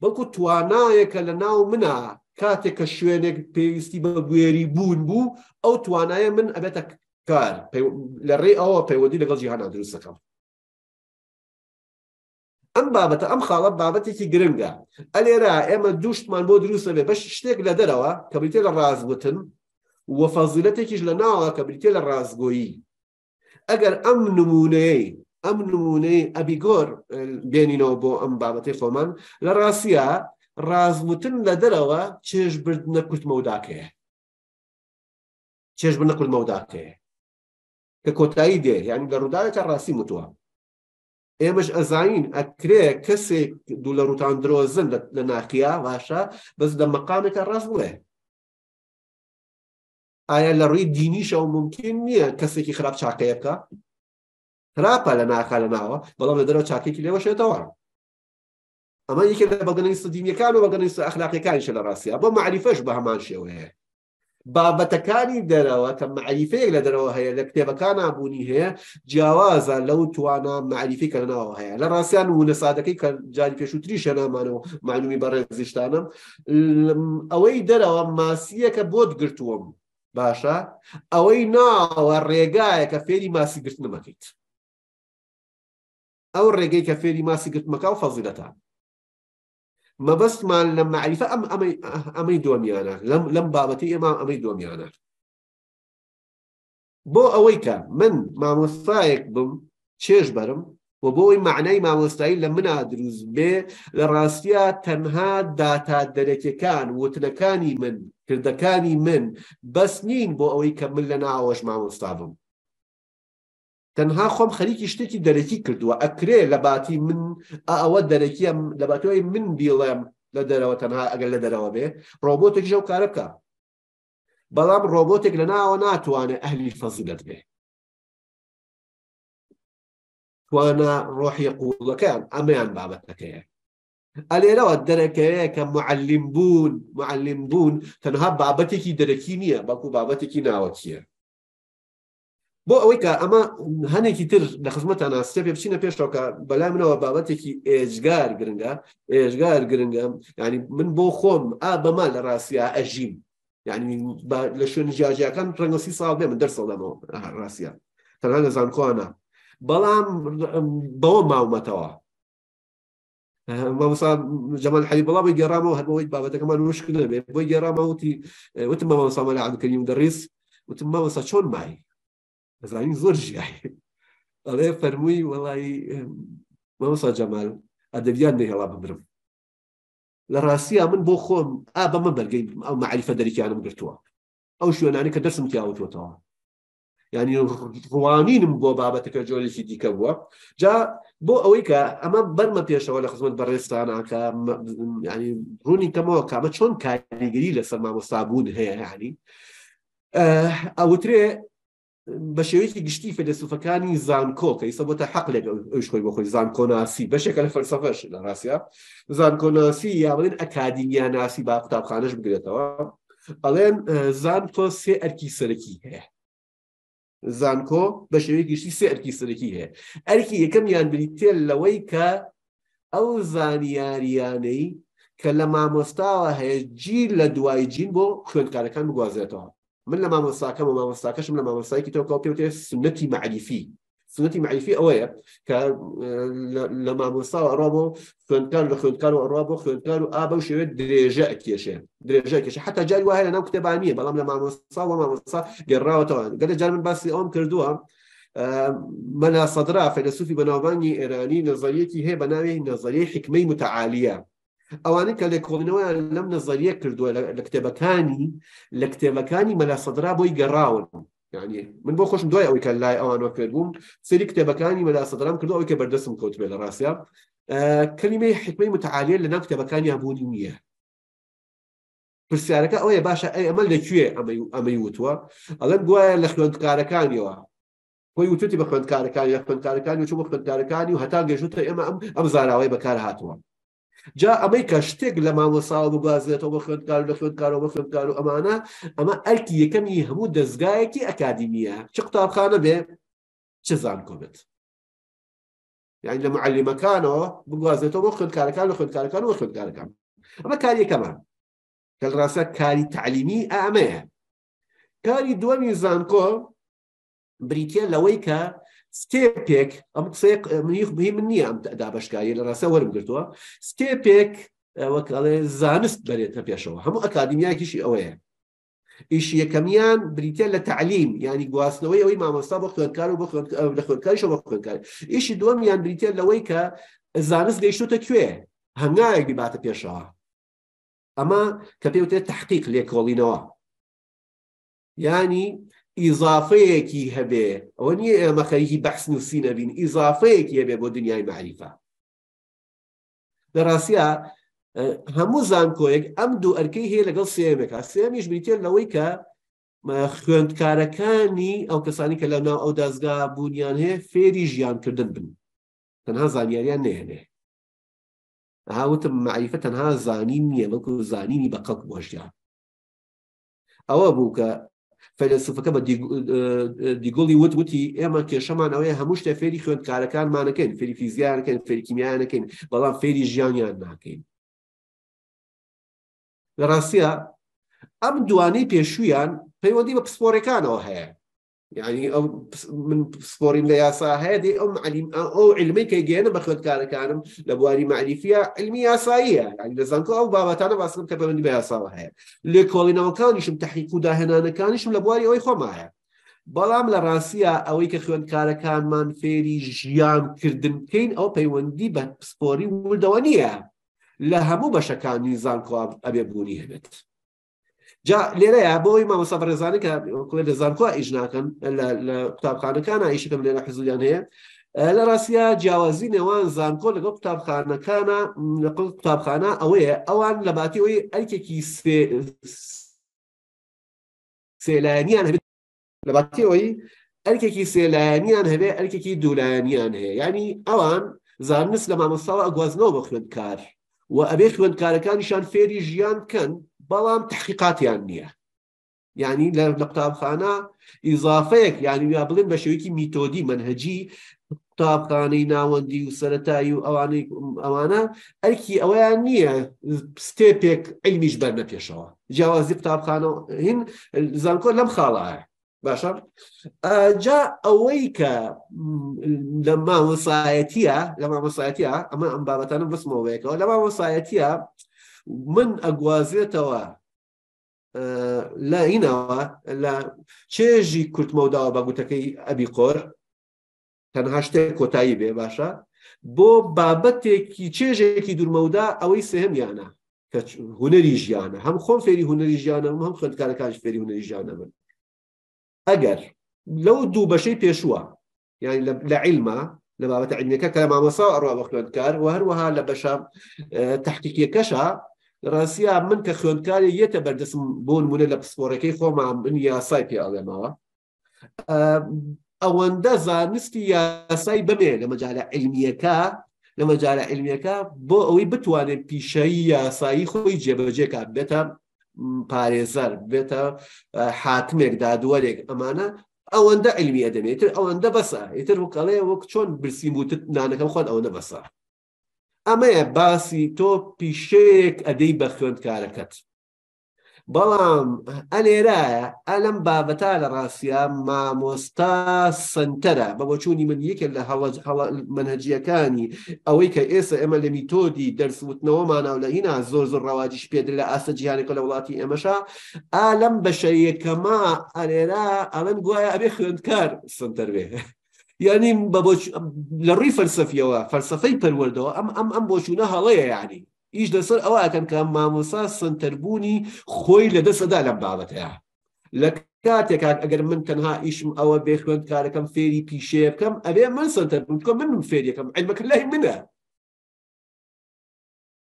بەڵکو توانایەکە لە ناو منە کاتێک کە شوێنێک پێویستی بە گوێری بوون بوو ئەو توانایە من ئەبێتە کار لە ڕێ ئەوە پەیوەندی لەگەڵ جیهانا دروستەکەم ئەم بابەتە ئەم خاڵە بابەتێکی گرنگە ئەلێرا ئێمە دوشتمان بۆ دروستە بێ بەش شتێک لە دەرەوە کە بریتێ لە ڕازگوتن و فەزیلەتێکیش لە ناوە کە بریتێ لە ڕازگۆیی ئەگەر ئەم نمونەیە ئەم نمونەی ئەبیگۆر بێنینەوە بۆ ئەم بابەتی خۆمان لە ڕاستە ڕازوتن لە دەرەوە چێژبردنە کورتمەوداکەیە چێژبنە کورتمەوداکەیە کە کۆتایی دێ یعنی لە ڕووداوێکە ڕاستی متووە ئێمەش ئەزانین ئەکرێ کەسێک دوو لە ڕوتان درۆزن لە ناقییا باشە بەس لە مەقامێکە ڕاست بڵێ ئایا لە ڕووی دینیشەوە ممکن نییە کەسێکی خراپ چاکەیە بکە خراپە لە ناخە لە ناوە بەڵام لە دەرەوە چاکێکی لێوەشێتەوە ئەمە یەکێک لە بەگەنیستە دینیەکان و بەگەنیستە ئەخلاقیەکانیشە لە ڕاستیە بۆ معریفەش بە هەمان شێوەیە بابەتەکانی دەرەوە کە معریفەیەک لە دەرەوە هەیە لە کتێبەکان نبوونی هەیە جیاوازە لەو توانە معریفی کە لەناوە هەیە لە ڕاستیان و نەسادەکەی کە جاری پێشووتری شەنامانەوە معلومی بەڕێزیشتانم ئەوەی دەرەوە ماسیەکە بۆت گرتووەم باشە ئەوەی ناوە ڕێگایە کە فێری ماسی گرتن مەکەیت ئەو ڕێگەی کە فێری ماسی گرت مەکە و فەزیلەتان مەبەستمان لە معریفە ئەم ئەمەی دۆمیانە لەم لەم بابەتی ئێمە ئەمەی دۆمیانە بۆ ئەوەی کە من مامۆستایەک بم چێش بەرم و بۆی معنای مامۆستایی لە منا دروست بێ لە ڕاستیا تەنها داتا دەرەکیەکان وتنەکانی من کردەکانی من بەس نین بۆ ئەوەی کە من لە ناوەش مامۆستا بم تەنها خۆم خەریکی شتێکی دەرەکی کردووە ئەکرێ لە باتی من ئەوە دەرەکیە لە باتەوەی من بیڵێم لە دەرەوە تەنها ئەگەر لە دەرەوە بێ ڕۆبۆتێک ژەو کارە بکە بەڵام ڕۆبۆتێک لە ناوە ناتوانێت ئەهلی فەزیلت بێ توانە ڕۆحی قوڵەکەیان ئەمەیان بابەتەکەیە ئەلێرەوە دەرەکەەیە کە معلم بوون معلم بوون تەنها بابەتێکی دەرەکی نییە بەکو بابەتێکی ناوەکیە بۆ ئەوەی کە ئەمە هەنێکی تر لە خزمەتە ناستە پێ بچینە پێشەوە کە بەلای منەوە بابەتێکی ئێژگار گرنگە ئێژگار گرنگە ینی من بۆ خۆم ئا بەما لە ڕاستیا ئەژیم ینی لە شوێن ژاژیەکان ڕەنگە سی ساڵ بێ من دەرسەڵ لەمەوە ڕاستە تەنها لە زانکۆانە بەڵام بەوە ماومەتەوە هاد جەمال بابا بەڵامی گێڕامەوە وش بابەتەکەمان وشکردە بێ بۆی گێڕامەوتی وتم مامۆسا مەلا عبدکەریم دريس وتم مامۆسا چۆن مای دەزانین زۆر ژیای ئەڵێ فەرمووی وەڵی مامۆسا جەمال ئەدەبیان نەهێڵا ببرم لە ڕاستیە من بۆ خۆم ئا آه، بەمە بەرگەی ئەو معریفە دەریکیانم گرتووە ئەو شوێنانی يعني کە دەرسم تیاوتوتەوە ینی ڕوانینم بۆ بابەتەکە جۆرێکی دیکە بووە جا بۆ ئەوەی کە ئەمە بەرمە پێشەوە لە خزمەت بەڕێستاناکە ینی ڕوونی کەمەوە کامە چۆن کاریگەری لە سەرمامۆستابوون هەیە ینی ئەوترێ بە شێوەیەکی گشتی فەلسفەکانی زانکۆ کە ئیسە بۆتە حەق لێک ئەوشخۆی بۆ خۆی زانکۆناسی بەشێکە لە فەلسفەش لە ڕاستە زانکۆناسی یاڵێن ئەکادینیا ناسی با قوتابخانەش بگرێتەوە ئەڵێن زانکۆ سێ ئەرکی سەرەکی هەیە زانکۆ بە شێوەیە گشتی سێ ئەرکی سەرەکی هەیە ئەرکی یەکەم یان بریتێل لەوەی کە ئەو زانیاریانەی کە لە مامۆستاوە هەیە جیر لە دوای جین بۆ خوێندکارەکان بگوازێتەوە من لە مامۆستاکەم و مامۆستاکەشم لە مامۆستایکی تۆ کاپی وتێ سنەتی معریفی سنتي معي في اوايا ك آه، لما مصاو رابو كنت كانوا كنت كانوا رابو كنت كانوا ابا وشو دريجا كيشي دريجا حتى جاي واحد انا كتب عني بلا لما مصاو وما مصاو قراو تو قال جاي من بس اوم كردوها منا آه، صدرا فلسفي بنوباني ايراني نظريتي هي بنامي نظريه حكمي متعاليه اوان كان لكونوا لم نظريه كردوا لكتبكاني لكتبكاني ملا صدرا بوي يقراون يعني من بۆ خۆشم دوای ئەوەی کە لای ئەوانەوە کرد بووم سری کتێبەکانی مەلا سەدرام کردو ئەوەی کە بەردەستم کەوت بێ لە ڕاستە کلمەی حکمەی متعالیە لە ناو کتێبەکانی هەبوونی نییە پرسیارەکە ئەوەیە باشە ئەی ئەمە لەکوێ ئەمەی وتووە ئەڵەن گوایە لە خوێندکارەکانیەوە خۆی وتوتی بە خوێندکارەکانی لە خوێندکارەکانی و چوو بە خوێندکارەکانی و هەتا گەژوتە ئێمە ئەم ئەم زاراوی بەکار هاتووە جا ئەمەی کە شتێک لە مامۆساوە بگوازێتەوە بە خوێندکار لە خوێندکارەوە بە خوێندکار و ئەمانە ئەمە ئەرکی یەکەمی هەموو دەستگایەکی ئەکادیمیە چ قوتابخانە بێ چ زانکۆبێت یعنی لە معلیمەکانەوە بگوازێتەوە بۆ خوێندکارەکان لە خوێندکارەکان و خوێندکارەکان ئەمە کاریەکەمان کە ڕاستە کاری تعلیمی ئامەیە کاری دووەمی زانکۆ بریتە لەوەی کە ستێپێک ئەم قسەیە منی من نییە ئەم دابشکاری لە ڕاستە وەرم گرتووە ستێپێک وەکڵێ زانست بەرێتە پێشەوە هەموو ئەکادمیاکیشی ئەوەیە ئیش یەکەمیان بریتە لە تعلیم ینی گواستنەوەی ئەوەی مامۆستا بۆ خوێنکار و لە خوێنکاریشە بە خوێنکار ئیشی دووەمیان بریتە لەوەی کە زانست گەیشتوتە کوێ هەنگایەک دیباتە پێشەوە ئەمە کە پێ وتێت تحقیق لێکۆڵینەوە ینی ئیزافەیەکی هەبێ ئەوە نییە ئێمە خەریکی بەحسن و سینەبین ئیزافەیەکی هەبێ بۆ دنیای مەعریفە لە ڕاستە هەموو زانکۆیەک ئەم دوو ئەرکەی هەیە لەگەڵ سێمێکە سێمیش بریتێن لەوەی کە خوێندکارەکانی ئەو کەسانی کە لە ناو ئەو دازگا بوونیان هەیە فێری ژیانکردن بن تەنها زانیاریان نێنێ هاوتم معریفە تەنها زانین نییە وەکو زانینی بە قەڵک بۆشیان ئەوە بوو کە فەلسفەکە بە دیگوڵی وت وتی ئێمە کێشەمان ئەوەیە هەموو شتە فێری خوێندکارەکانمانەکەین فێری فیزیارەکەن فێریکیمیانەکەین بەڵام فێری ژیانیان ناکەین لە ڕاستیە ئەم دوانەی پێشویان پەیوەندی بە پسپۆرەکانەوە هەیە یعنی ئەو من سپۆریم لە یاسا هەیە دێ ئەو معلیم ئەو علمی کە گەێنە بە خوێندکارەکانم لە بواری معریفە علمی یاساییە ینی لە زانکۆ ئەو بابەتانە باسم کە بەبندی بە یاساوە هەیە لێ کۆڵینەوەکانیشم تحقیق و داهێنانەکانیشم لە بواری ئەوەی خۆمە هەیە بەڵام لە ڕاستیە ئەوەی کە خوێندکارەکانمان فێری ژیانکردن بکەین ئەو پەیوەندی بە سپۆری وردەوە نییە لە هەموو بەشەکانی زانکۆ ئەبێ بوونی هەبێت. جا لێرەیە بۆی مامەسا ڕێزانانی کە کوێ دەزانکووا ئیژناکەن لە قوتابخانەکانە ئیشەکەم لێرە حزولیان هەیە لە ڕاستە جیاوازی نێوان زانکۆ لەگەڵ قوتابخانەکانە لەقل قوتابخانە ئەوەیە ئەوان لە باتیەوەی ئەرکێکی سێلایەنیان هەبێت لە باتیەوەی ئەرکێکی سێلایەنیان هەبێ ئەرکێکی دوولایەنیان هەیە ینی ئەوان زانست لە مامۆستاوە ئەگوازنەوە بە خوێندکار و ئەبێ خوێندکارەکانیشان فێری ژیان کەن بەڵام تحقیقاتیان نییە ینی لە لە قوتابخانە ئیزافەیەک ینی یا بڵێن بە شێوەیەکی میتۆدی منهجی قوتابخانەی ناوەندی و سەتایی و ئەوانەی ئەوانە ئەرکی ئەوەیان نییە ستێپێک ئەیمیش بەر نەپێشەوە جیاوازی قوتابخانە هین زانکۆ لەم خاڵایە باشە جا ئەوەی کە لە ماوەسایەتە لە ماوەسایەتە ئەمە ئەم بابەتانم بسمەوەیەکەوە لە ماوەسایەتە من ئەگوازێتەوە لە اینەوە لە چێژی کورتمەداوە بە گوتەکەی ئەبی قۆر تەنها شتێک کۆتایی بێ باشە بۆ بابەتێکی چێژێکی دوورمەودا ئەوەی سێهم یانە کە هوەری ژیانە هەم خۆم فێری هوەری ژیانە هەم خوندکارەکانش فێری هوەری ژیانە من ئەگەر لەو دوو بەشەی پێشووە یعنی لە علمە لە بابەتە علمەکە کە مامەسا ڕوا بە خوێندکار و هەروەها لە بەشە تحقیقیەکەشە ڕاستیا من کە خوێندکاری یەتە بەردەسم بۆ نمونە لە پسپۆرەکەی خۆمان من یاسای پێ ئاڵێمەوە ئەوەندە زانستی یاسای بمێ لە مەجارە علمیەکە لە مەجارە علمیەکە بۆ ئەوەی بتوانێت پیشایی یاسایی خۆی جێبەجێکا بێتە پارێزەر بێتە حاکمێک دادوەرێک ئەمانە ئەوەندە علمیە دەمێتتر ئەوەندە بەسە ئیتر وکەڵێ وەک چۆن برسیموتت نانەکەم خوۆن ئەوەندە بەسە ئەمەیە باسی تۆ پیشەیەک ئەدەی بە خوێندکارەکەت بەڵام ئەلێرایە ئەلم بابەتا لە ڕاستە مامۆستا سنتەرە بە بۆچوونی من یەکە لە منهجیەکانی ئەوەی کە ئێستا ئێمە لە میتۆدی دەرسوتنەوەمانە و لە هینا زۆر زۆر ڕەواجیش پێدر لە ئاسە جیانێکە لە وڵاتی ئێمەشا ئالم بەشەیەکەما ئەلێرا ئەڵەن گوایە ئەبێ خوێندکار سنتەر بێ يعني بابوش لري فلسفية وفلسفي بالوردو أم أم أم بوشونا هلا يعني إيش ده صار أو كان كان ما مصا سنتربوني خوي لده صدا لم بعضه يعني لكاتك أجر من تنها إيش أو بيخون كار كم فيري بيشيب كم أبي من سنتربون كم من فيري كم علمك الله منه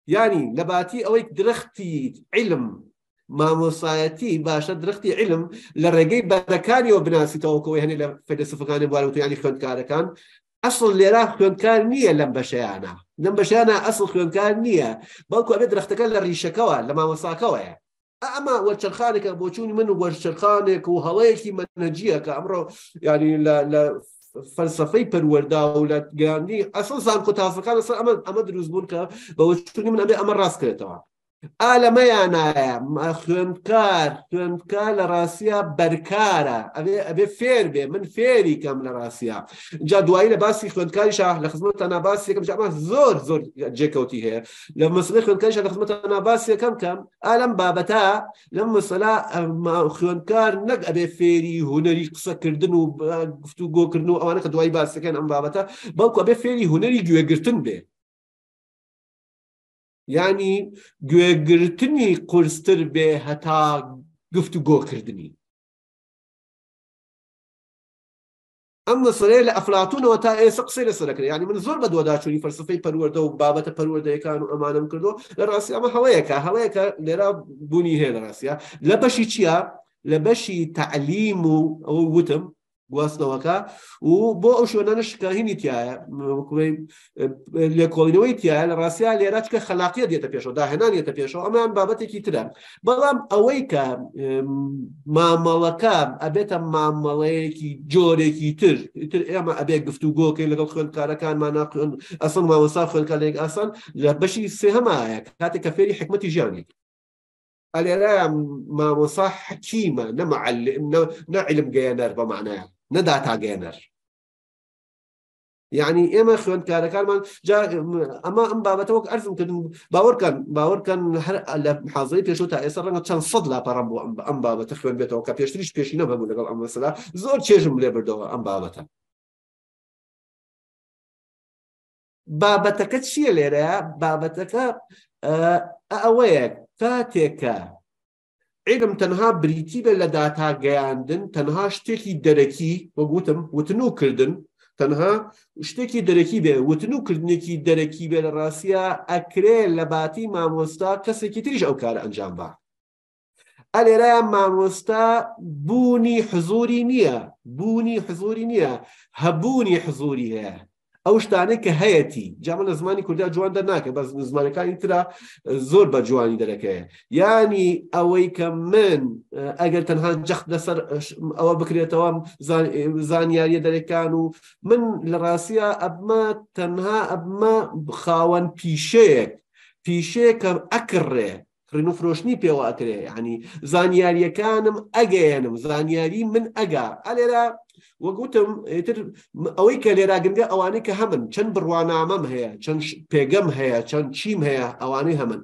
يعني لباتي أويك درختي علم مامۆسایەتی باشە درختی علم لە ڕێگەی بەرەکانیەوە بناسیتەوەکەوەی هەنێ لە فەیلسوفەکانی بوارەتیانی خوێندکارەکان ئەسڵ لێرا خوێندکار نییە لەم بەشیانە لەم بەشیانە ئەسڵ خوێندکار نییە بەڵکو ئەبێ درختەکە لە ڕیشەکەەوە لە مامۆساکەوەیە ئەمە وەرچەرخانێکە بۆچوونی من و وەرچەرخانێک و هەڵەیەکی منەجیە کە ئەمڕۆ ینی لە فەلسفەی پەروەەردا و لە گیانی ئەسڵ زان کۆتافەکان ئەسەر ئەمە ئەمە دروست بوون کە بەوەچوونی من ئەبێ ئەمە ڕاستکرێتەوە ئالەمەیانایە خوێندکار خوێندکار لە ڕاستە بەرکارە ئەبێ ئەبێ فێر بێ من فێری کەم لە ڕاستە جا دوایی لە باسی خوێندکاری شاخ لە خزمەت تەناباسیەکەم جامان زۆر زۆر جێکەوتی هەیە لە مسلی خوێندکاری لە خزمەت تەناباسیەکەم کەم ئالم بابەتە لەم مسلا خوێندکار نەک ئەبێ فێری هوەری قسەکردن و گفتو گۆکردن و ئەوانە کە دوای باسەکەن ئەم بابەتە بەڵکو ئەبێ فێری هوەری گوێگرتن بێ ینی گوێگرتنی قرستر بێ هەتا گفت و گۆکردنی ئەم مەسرەیە لە ئەفلاتونەوە تا ئێستا قسەی لەسەرەکرێ ینی من زۆر بە دوواداچوونی فەرسفەی پەروەەردە و بابەتە پەروەەردەیەکان و ئەمانم کردو لە ڕاستی ئەمە هەوەیەکە هەوەیەکە لێرا بوونی هەیە لە ڕاستە لە بەشی چییە لە بەشی تعلیم و ئەوە وتم گواستنەوەکە و بۆ ئەو شوێنانە شکاهینی تایە لێکۆڵینەوەی تایە لە ڕاستیا لێرە چکە خلاقیە دێتە پێشەوە داهێنان دێتە پێشەوە ئەمان بابەتێکی ترە بەڵام ئەوەی کە مامەڵەکە ئەبێتە مامەڵەیەکی جۆرێکی تر تر ئێمە ئەبێ گفتوگۆکەی لەگەڵ خوێندکارەکانمان ناقن ئەسن مامەسا خوێندکارێک ئاسان لە بەشی سێ هەمایە کاتێک کە فێری حکمەتی ژیانی ئەلێرە مامۆسا حەکیمە نەمە نە علم گەیەنەر بە معناە نەدا تاگەێنەر یعنی ئێمە خوێندکارەکانمان ئەمە ئەم بابەتەوەک ئەرزم کردن باوەکەن باوەکەن هەر لە حاضری پێشۆ تا ئێستا ڕەنگە چەند سەد لاپەڕم بۆ ئەم بابەتە خوێن بێتەوە کە پێشتریش پێشینە بەبوو لەگەڵ ئەم مەسەلا زۆر چێژم لێ بردەوە ئەم بابەتە بابەتەکە چییە لێرەیە بابەتەکە ئەوەیە کاتێکە علم تنها بريتي بلا داتا جاندن تنها شتكي دركي وەگوتم وتنو كردن تنها شتكي دركي دەرەکی وتنو وتن و کردنێکی دەرەکی بێ لە ڕاستە ئەکرێ لە باتی مامۆستا کەسێکی تریش ئەو کارە ئەنجام با ئەلێرایە مامۆستا بوونی حزوری نییە بوونی حزوری نییە هەبوونی حزوری هەیە ئەو شتانەیە کە هەیەی جامە لە زمانی کوردیا جوان دەرناکە بە زمانەکانی تررا زۆر بە جوانی دەرەکەیە ینی ئەوەی کە من ئەگەر تەنها جەخت لەسەر ئەوە بکرێتەوە زانیاریە دەرەکان و من لە ڕاستە ئەبمە تەنها ئەبمە خاوەن پیشەیەک پیشەیە کە ئەکڕێ ڕین و فرۆشتنی پێوە ئەکرێ ینی زانیاریەکانم ئەگەێنم زانیاری من ئەگا ئەلێرا وەگوتم ئێتر ئەوەی کە لێراگرگە ئەوانەی کە هەمن چەند بڕوانامەم هەیە چەند پێگەم هەیە چەند چیم هەیە ئەوانەی هەمن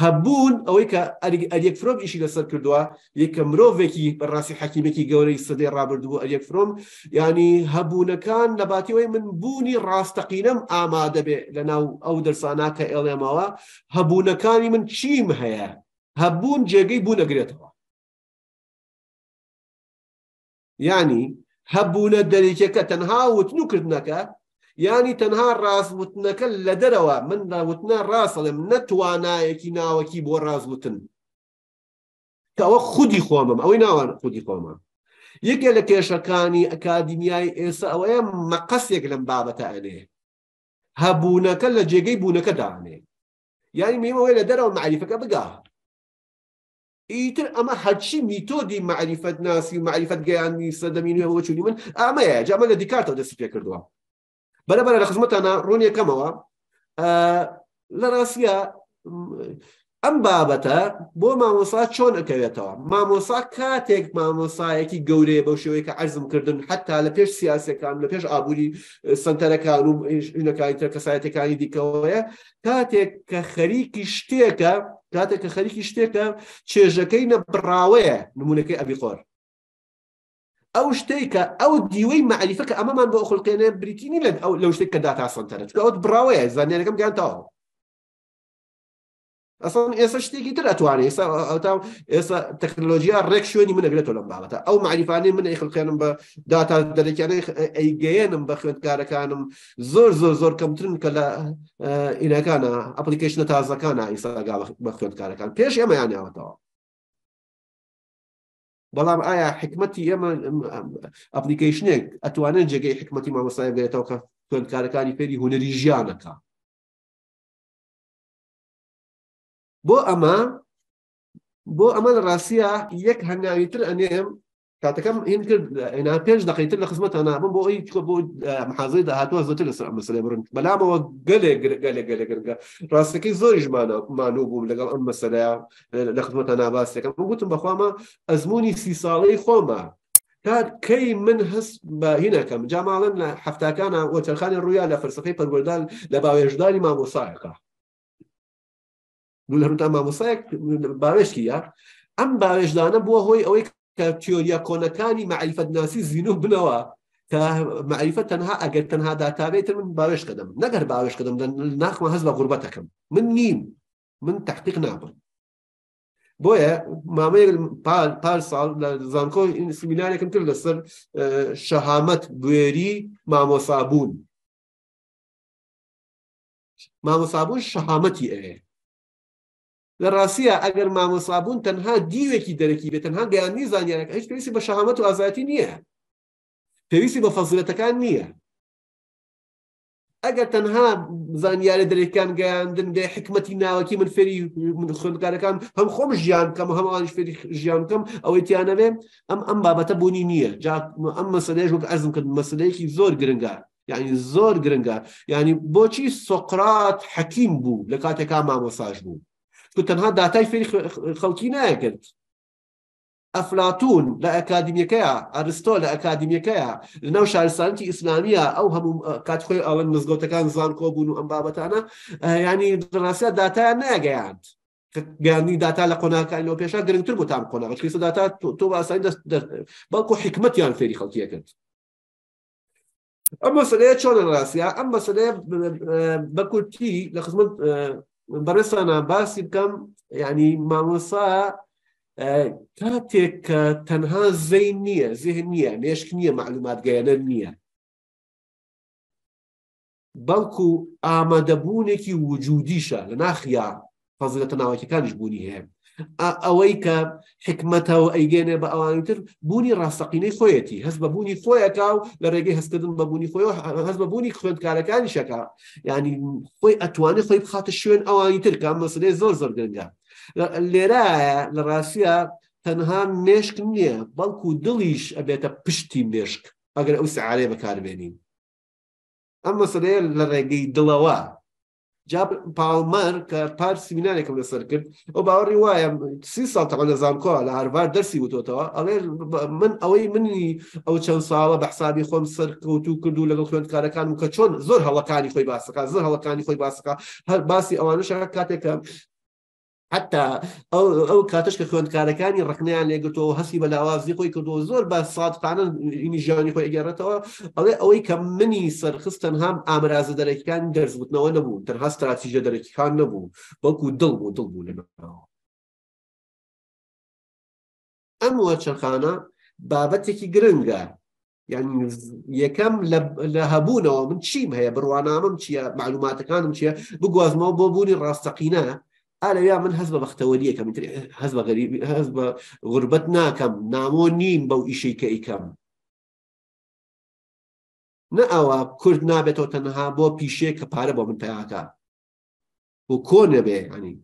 هەبوون ئەوەی کە ئەریەک فرۆم ئیشی لەسەر کردووە یەکە مرۆڤێکی بەڕاستی حەکیمێکی گەورەی سدەی ڕابردوو ئەریەک فرۆم ینی هەبوونەکان لەباتیەوەی من بوونی ڕاستەقینەم ئامادەبێ لە ناو ئەو دەرسانە کە ئێڵێمەوە هەبوونەکانی من چیم هەیە هەبوون جێگەی بوو نەگرێتەوە ینی هەبوو لە دەریکەکە تەنها وتن و کردنەکە ینی تەنها ڕاستوتنەکە لە دەرەوە من ڕاوتنە ڕاستڵێم نەتوانایەکی ناوەکی بۆ ڕازوتن کە ئەوە خودی خۆمم ئەوەی ناوان خودی خۆمە یەکێ لە کێشەکانی ئەکادمیای ئێستا ئەوەیە مەقەسێک لەم بابەتانێ هەبوونەکە لە جێگەی بوونەکە دانێ یانی میمەوەی لە دەرەوە معریفەکە بگا ئیتر ئەمە هەچی میتۆدی معریفەت ناسی و معریفەت گەیانی سەدەمینەوە چونی من ئەمەیە جامە لە دیکارتەوە دەستی پێ کردووە بەرەبەر لە خزمەتانە ڕوونیەکەمەوە لە ڕاستە ئەم بابەتە بۆ مامۆسا چۆن ئەکەوێتەوە مامۆسا کاتێک مامۆسایەکی گەورەیە بەو شێوەیە کە عزم کردن حتا لە پێش سیاسەکان لە پێش ئابووری سنتەرەکان و ژنەکانی تر کەسایەتەکانی دیکەوەیە کاتێک کە خەریکی شتێکە کاتێک کە خەریکی شتێکە چێژەکەی نەبراوەیە نمونونەکەی ئەبیخۆر ئەو شتێککە ئەو دیوەی معریفەکە ئەمەمان بۆ خلقێنە بریتینی لە ئەو لەو شتێک کە داتا سنتەرە ئەوت براوەیە زانانیەکەم گیانتەوە اصلا ئێستا شتێکی تر ئەتوانێت ايسا ئەو ئێستا تەکنلۆژیا ڕێک شوێنی من بێتەوە لەم باڵەتە او معرفاني من خلقين بە داتا ابلكيشن تاع بە خوێندکارەکانم زۆر زۆر زۆر کەمترن کە لە ئینەکانە ئەپلیکیشنە تازەکانە ئیساگا بلا خوێندکارەکان پێش ئێمەیانیاوەتەوە بەڵام ئایا حکمەتی ئێمە ئەپلیکیشنێک ئەتوانن جێگەی حکمەتی مامەسای بێتەوە کە خوێندکارەکانی فێری هوەری ژیانەکە بۆ ئەمە بۆ ئەمە ڕاستە یەک هەنگاویتر ئەنێم کاتەکەم هین کرد ئەنا پێنج دقیتر لە خزمەتەنا بم بۆ ئەوی چکە بۆ حازی داهاتوە زۆتر لەسەر مەسلێ برن بەلامەوە گەلێ گەلێ گەلێ گرگە ڕاستەکەی زۆری ژمانە مانو بووم لەگەڵ ئەم مەسەلەیە لە خزمەتە ناباسەکەم من گوتم بەخوامە ئەزمموی سی ساڵەی خۆمە تا کەی من هەست بە هینەکەم جاماڵن لە هەفتکانە وەچەرخانی ڕوویا لە فەرسەکەی پەروەردان لە ما مامۆسایەکە بولهروتا مامۆسایەک باوێشکیە ئەم باوێژدانە بووە هۆی ئەوەی کە تیۆریە کۆنەکانی معریفەت ناسی زیین و بنەوە کە معریفە تەنها ئەگەر تەنها داتابێتتر من باوێشکەدەم نەگەر باوێشکەدەم ناخمە هەز بە غوربەتەکەم من نیم من تەحقیق نابم بۆیە مامەیەک پار ساڵ لە زانکۆ سیمینارێکم کرد لەسەر شەهامەت گوێری مامۆسابوون مامۆسابوون شەهامەتی ئەیە لە ڕاستە ئەگەر مامەسابوون تەنها دیوێکی دەرەکی بێت تەنها گەیانی زانانیارەکە هیچ پێویستی بە شەهامەت و ئازاتی نییە پێویستی بە فەزلەتەکان نییە ئەگەر تەنها زانیارە دەرەکان گەیاندن دێ حکمەتی ناوەکی من فێری خوندکارەکان هەم خۆم ژیان کەم هەمانش فێری ژیان کەم ئەوەی تیانەوێ ئەم ئەم بابەتە بوونی نییە ئەم مەسلەیە وەک ئەزم کرد مەسلەیەکی زۆر گرنگە یعنی زۆر گرنگە یعنی بۆچی سقرات حەکیم بوو لە کاتێکا مامۆساژ بوو کو تەنها في فێری خەڵکی نایەکرد ئەفلاتون لە ئەکادمیەکەیە ئەرستۆ لە ئەکادمیەکەیە لەناو شارستانتی ئیسلامیە ئەو هەموو او ئەوەن كان زان کۆبوون و ئەم بابەتانە آه، ینی ڕاستە داتایان ناگەیاند يعني داتا كان لو بيشا گرنگتر تربو تام قۆناەکە کلیسە داتا تۆ باسانی بەڵکو حکمتیان فێری خەڵکیەکرد ئەم مەسلەیە چۆنە ڕاستە ئەم مەسلەیە آه، بەکورتی لە خزمەت آه، بەڕێستانە باسی بکەم یعنی مامۆسا کاتێک کە تەنها زەی نییە زیهن نییە نێشک نییە معلوماتگەیانە نییە بەڵکو ئامادەبوونێکی وجودیشە لە ناخیا فەزلەتە ناوەکیەکانیش بوونی هەیە ئەوەی کە حکمەتەوە ئەیگەێنێ بە ئەوانی تر بوونی ڕاستەقینەی خۆیەتی هەست بە بوونی خۆیەکە و لە ڕێگەی هەستکردن بە بوونی خۆی هەست بە بوونی خوێندکارەکانی شەکە ینی خۆی ئەتوانێت خۆی بخاتە شوێن ئەوانی ترکە مەسلێ زۆر زۆر گەنگە لێرە لە ڕاستە تەنها مێشک نییە بەڵکو دڵیش ئەبێتە پشتی مێشک ئەگەر ئەو سعارێ بەکاربێنین ئەم مەسلەیە لە ڕێگەی دڵەوە جاب پاڵمەر کە پار سیمینارێکم لەسەر کرد ئەو باوەڕی وایە سی ساڵ تەقە لە زانکۆ لە هەروار دەرسی وتۆتەوە ئەڵێ من ئەوەی منی ئەو چەند ساڵە بە حسابی خۆم سەرکەوتو کردو لەگەڵ خوێندکارەکان و کە چۆن زۆر هەڵەکانی خۆی باسەکە زۆر هەڵەکانی خۆی باسەکە هەر باسی ئەوانش کاتێک کە حتا ئەو ئەو کاتش کە خوێندکارەکانی ڕخنیان لێگرتەوە هەسی بەلاوازی خۆی کردەوە زۆر بە سادقانن ینی ژیانی خۆی ئەگەڕێتەوە ئەڵێ ئەوەی کە منی سەرخستن هەم ئامرازە دەرەکیان دەرزبوتنەوە نەبوو تەنها استراتیژە دەرەکیخان نەبوو بەڵکو دڵ بوو دڵ بوو لەمەەوە ئەم وەچەخانە بابەتێکی گرنگە یعنی یەکەم لە هەبوونەوە من چیم هەیە بڕوانامم چییە معلوماتەکانم چییە بگوازمەوە بۆ بوونی ڕاستەقینە لەویا من هەز بە بەختەوەریەکەم هەز بە غەریبی هەز بە غربەت ناکەم نامۆ نیم بەو ئیشی کە ئیکەم نە ئەوە کورد نابێتەوە تەنها بۆ پیشەیە کە پارە بۆ من پیاکە و کۆ نەبێ ینی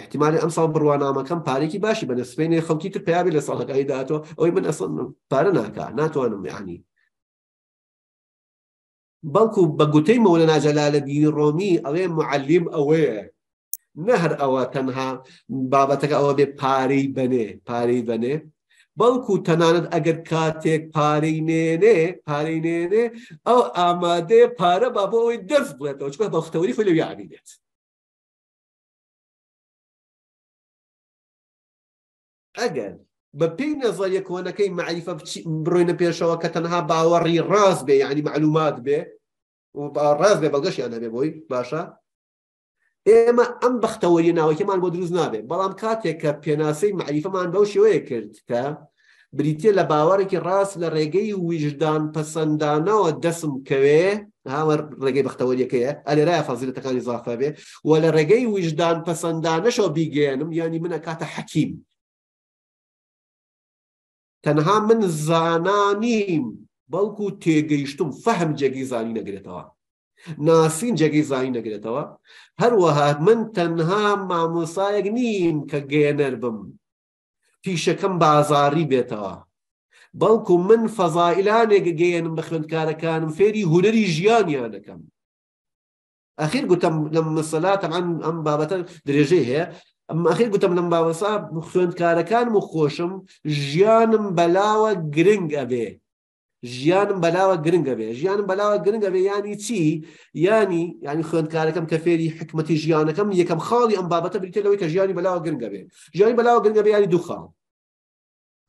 احتیممالی ئەم ساڵ بڕوانامەکەم پارێکی باشی بە نسبینێ خەڵکی تر پیاوی لە ساڵەکەی دااتەوە ئەوی من ئەسڵ پارە ناکە ناتوانم یعنی بەڵکو بە گوتەی مەولە ناجەلالە بینی ڕۆمی ئەوێ معلیم ئەوەیە نە هەر ئەوە تەنها بابەتەکە ئەوە بێ پارەی بنێ پارەی بنێ بەڵکو تەنانەت ئەگەر کاتێک پارەی نێنێ پارەی نێنێ ئەو ئامادە پارە با بۆ ئەوی دەست بڵێتەوە چکە بەختەوەری خۆی لەوی عبی دێت ئەگەر بە پێی نەزەریە کۆنەکەی معریفە بڕۆینە پێشەوە کە تەنها باوەڕی ڕاست بێ یعنی معلومات بێ ڕاست بێ بەڵگەشیان هەبێ بۆی باشە ئێمە ئەم بەختەوەری ناوەکیمان بۆ دروست نابێت بەڵام کاتێک کە پێناسەی معریفەمان بەو شێوەیە کرد کە بریتە لە باوەڕێکی ڕاست لە ڕێگەی ویژدان پەسەندانەوە دەسم کەوێ هاوە ڕێگەی بەختەوەریەکەیە ئەلێرای فازیلەتەکانی زافە بێ و لە ڕێگەی ویژدان پەسەندانەشەوە بیگەێنم ینی منە کاتە حەکیم تەنها من زانانیم بەڵکو تێگەیشتم فەهم جێگەی زانی نەگرێتەوە ناسین جێگەی زانی نەگرێتەوە هەروەها من تەنها مامۆسایەک نیم کە گێنەر بم پیشەکەم بازاری بێتەوە بەڵکو من فەزائلانێک گەیەنم بە خوێندکارەکانم فێری هوەری ژیانیان دەکەم ئەخیر گوتم لە مسەلاتم ئەم بابەتە درێژەی هەیە ئەخیر گوتم لەم باوەسا خوێندکارەکانم و خۆشم ژیانم بەلاوە گرنگ ئەبێ ژیانم بەلاوە گرنگە بێ ژیانم بەلاوە گرنگە بێ ینی چی ینی ینی خوێندکارەکەم کە فێری حکمەتی ژیانەکەم یەکەم خاڵی ئەم بابەتە بریتەوەی کە ژیانی بەلاوە گرنگە بێ ژیانی بەلاوە گرنگە بێ ینی دوو خاڵ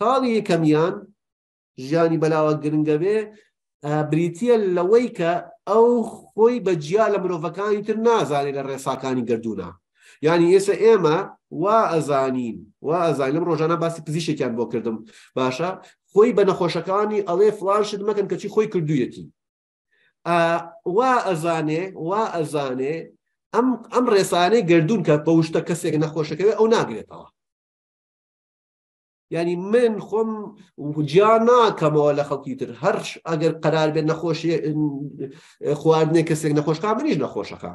خاڵی یەکەمیان ژیانی بەلاوە گرنگە بێ بریتە لەوەی کە ئەو خۆی بە جیا لە مرۆڤەکانی تر نازانێت لە ڕێساکانی گردوونە ینی ئێستا ئێمە وا ئەزانین وا ئەزانین لەم ڕۆژانە باسی پزیشێکیان بۆ کردم باشە خۆی بە نەخۆشەکانی ئەڵێ فلانشت مەکەن کەچی خۆی کردوویەتی وا ئەزانێ وا ئەزانێ ئەم ڕێسانەی گردون کە پەوشتە کەسێک نەخۆشەکەوێت ئەو ناگرێتەوە ینی من خۆم جیا ناکەمەوە لە خەڵکی تر هەرش ئەگەر قەرار بێت نەخۆشی خواردنێ کەسێک نەخۆشکە منیش نەخۆشەکە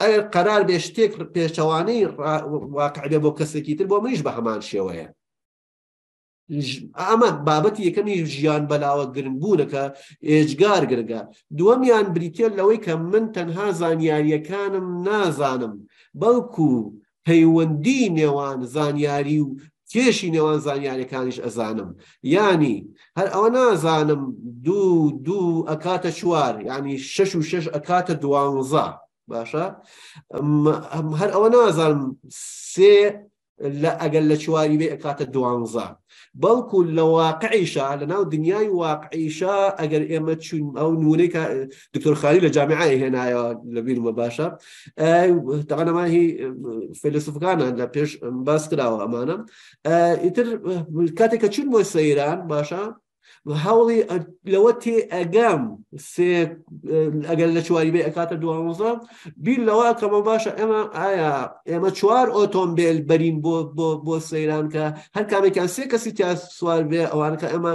ئەگەر قەرار بێ شتێک پێچەوانەی واقعبێ بۆ کەسێکی تر بۆ منیش بە هەمان شێوەیە ئامە بابەتی یەکەمی ژیان بەلاوە گرنگبوونەکە ئێجگار گرگە دووەمیان بریتێل لەوەی کە من تەنها زانیاریەکانم نازانم بەڵکو پەیوەندی نێوان زانیاری و کێشی نێوان زانیاریەکانیش ئەزانم ینی هەر ئەوە نازانم دوو دوو ئەکاتە چوار ینی شش و شش ئەکاتە دوانزە باشە هەر ئەوە نازانم سێ لا أقل شواري بي أكات الدوانزا بلكو لواقعيشا لنا دنياي واقعيشا أقل إما تشون أو نونيكا دكتور خالي لجامعة هنا يا لبين مباشا أه طبعا ما هي آه، فيلسوف كان عندنا بيش باسكرا وأمانا أه يتر كاتيكا تشون مو سيران باشا هەوڵی لەوە تێ ئەگەم ئەگەر لە چواری بێ ئەکاتە دوازە بیر لەوە کەمە باشە ئێمە ئایا ئێمە چوار ئۆتۆمبیل بەرین بۆ بۆ بۆ سەیران کە هەر کامێکیان سێ کەسی تیا سوار بێ ئەوانکە ئەمە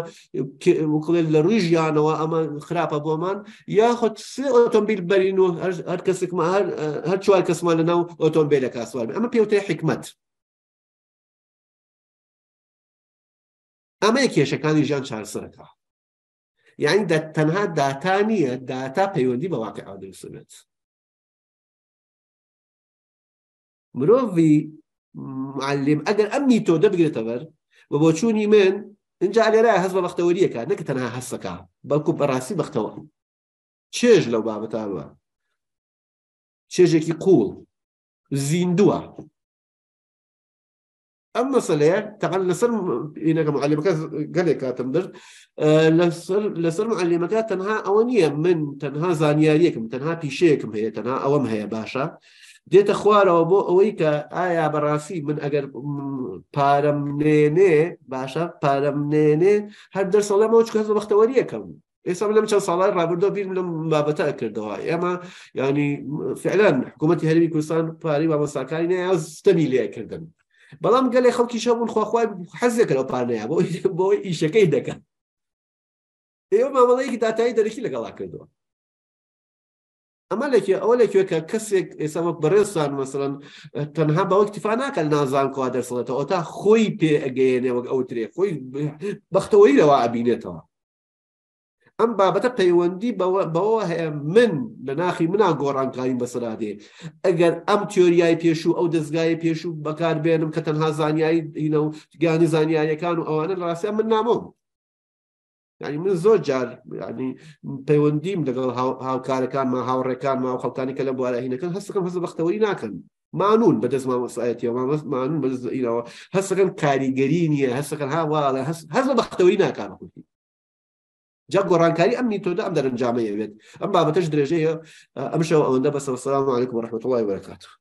وکڵێت لە ڕووی ژیانەوە ئەمە خراپە بۆمان یاخود سێ ئۆتۆمبیل بەرین و هەر کەسێکمە هەر چوار کەسمان لەناو ئۆتۆمبیلەکە سوار ئەمە پێوتەیە حکمت. ئەمە کێشەکانی ژیان چارسەرەکە یعنی تەنها داتا نییە داتا پەیوەندی بە واقع ئادرسێت مرۆڤ معلم ئەگەر ئەم میتۆ دەبگرێتە بەر بە بۆچوونی من اینجا لێرە هەز بە بەختەوەریەکە نەکە تەنها هەستەکە بەڵکو بەڕاستی بەختەوە چێژ لەو بابەتانوە چێژێکی قوڵ زیندووە ئەم مەسلەیە تەقان لەسەر ئینەکە معلیمەکە گەلێک کاتم درد لەسەر معلیمەکە تەنها ئەوە نییە من تەنها زانیاریەکم تەنها پیشەیەکم هەیە تەنها ئەوەم هەیە باشە دێتە خوارەوە بۆ ئەوەی کە ئایا بەڕاستی من ئەگەر پارەم نێنێ باشە پارەم نێنێ هەر دەرسەڵەمەوە چ کەس بەختەوەریەکەم ئێستا لەم چەند ساڵای ڕابردۆ بیر لەم بابەتە کردەوە ئێمە ینی فعلەن حکوومەتتی هەرمی کوردستان پاری با مەساکاری نە ستەمی لێکردن بەڵام گەلێ خەڵکی شەبوون خواخوای حەزێک لەو پارەیە بۆ بۆی ئیشەکەی دەکەن ئێوە مامەڵەیەکی داتایی دەرەکی لەگەڵا کردووە ئەمە لەکێ ئەوە لەکوێکە کەسێک ئێسامە بەڕێستان مەسەن تەنها بەوە کتیفا ناکەن نازان کوا دەرسڵێتەوە تا خۆی پێ ئەگەیەنێ وەک ئەوترێ خۆی بەختەوەی لەوە ئەبینێتەوە ئەم بابەتە پەیوەندی بەوە هەیە من لە ناخی منا گۆڕانکاریم بەسەرادێ ئەگەر ئەم تۆریای پێشوو ئەو دەستگای پێشوو بەکاربێنم کە تەنها زانیایی هینە و گانی زانیاریەکان و ئەوانە ڕاستیان من نامۆم ینی من زۆر جار ینی پەیوەندیم لەگەڵ هاوکارەکانمان هاوڕێکانمان و خەڵکانی کە لە بوارەهینەکەن هەستەکەم هەز بەختەوەری ناکەن مانون بەدەست مامەسایەتەوە مانون بەدەستینەوە هەستەکەن کاریگەری نییە هەستەکەن هاواڵە هەست بە بەختەوەری ناکانە خوتی جا گۆڕانکاری امني میتۆدا ئەم دەرەنجامەیە بێت ئەم بابەتەش درێژەیە ئەمشەو ئەوەندە بەسەوە سلام علیکم و رحمة الله وبركاته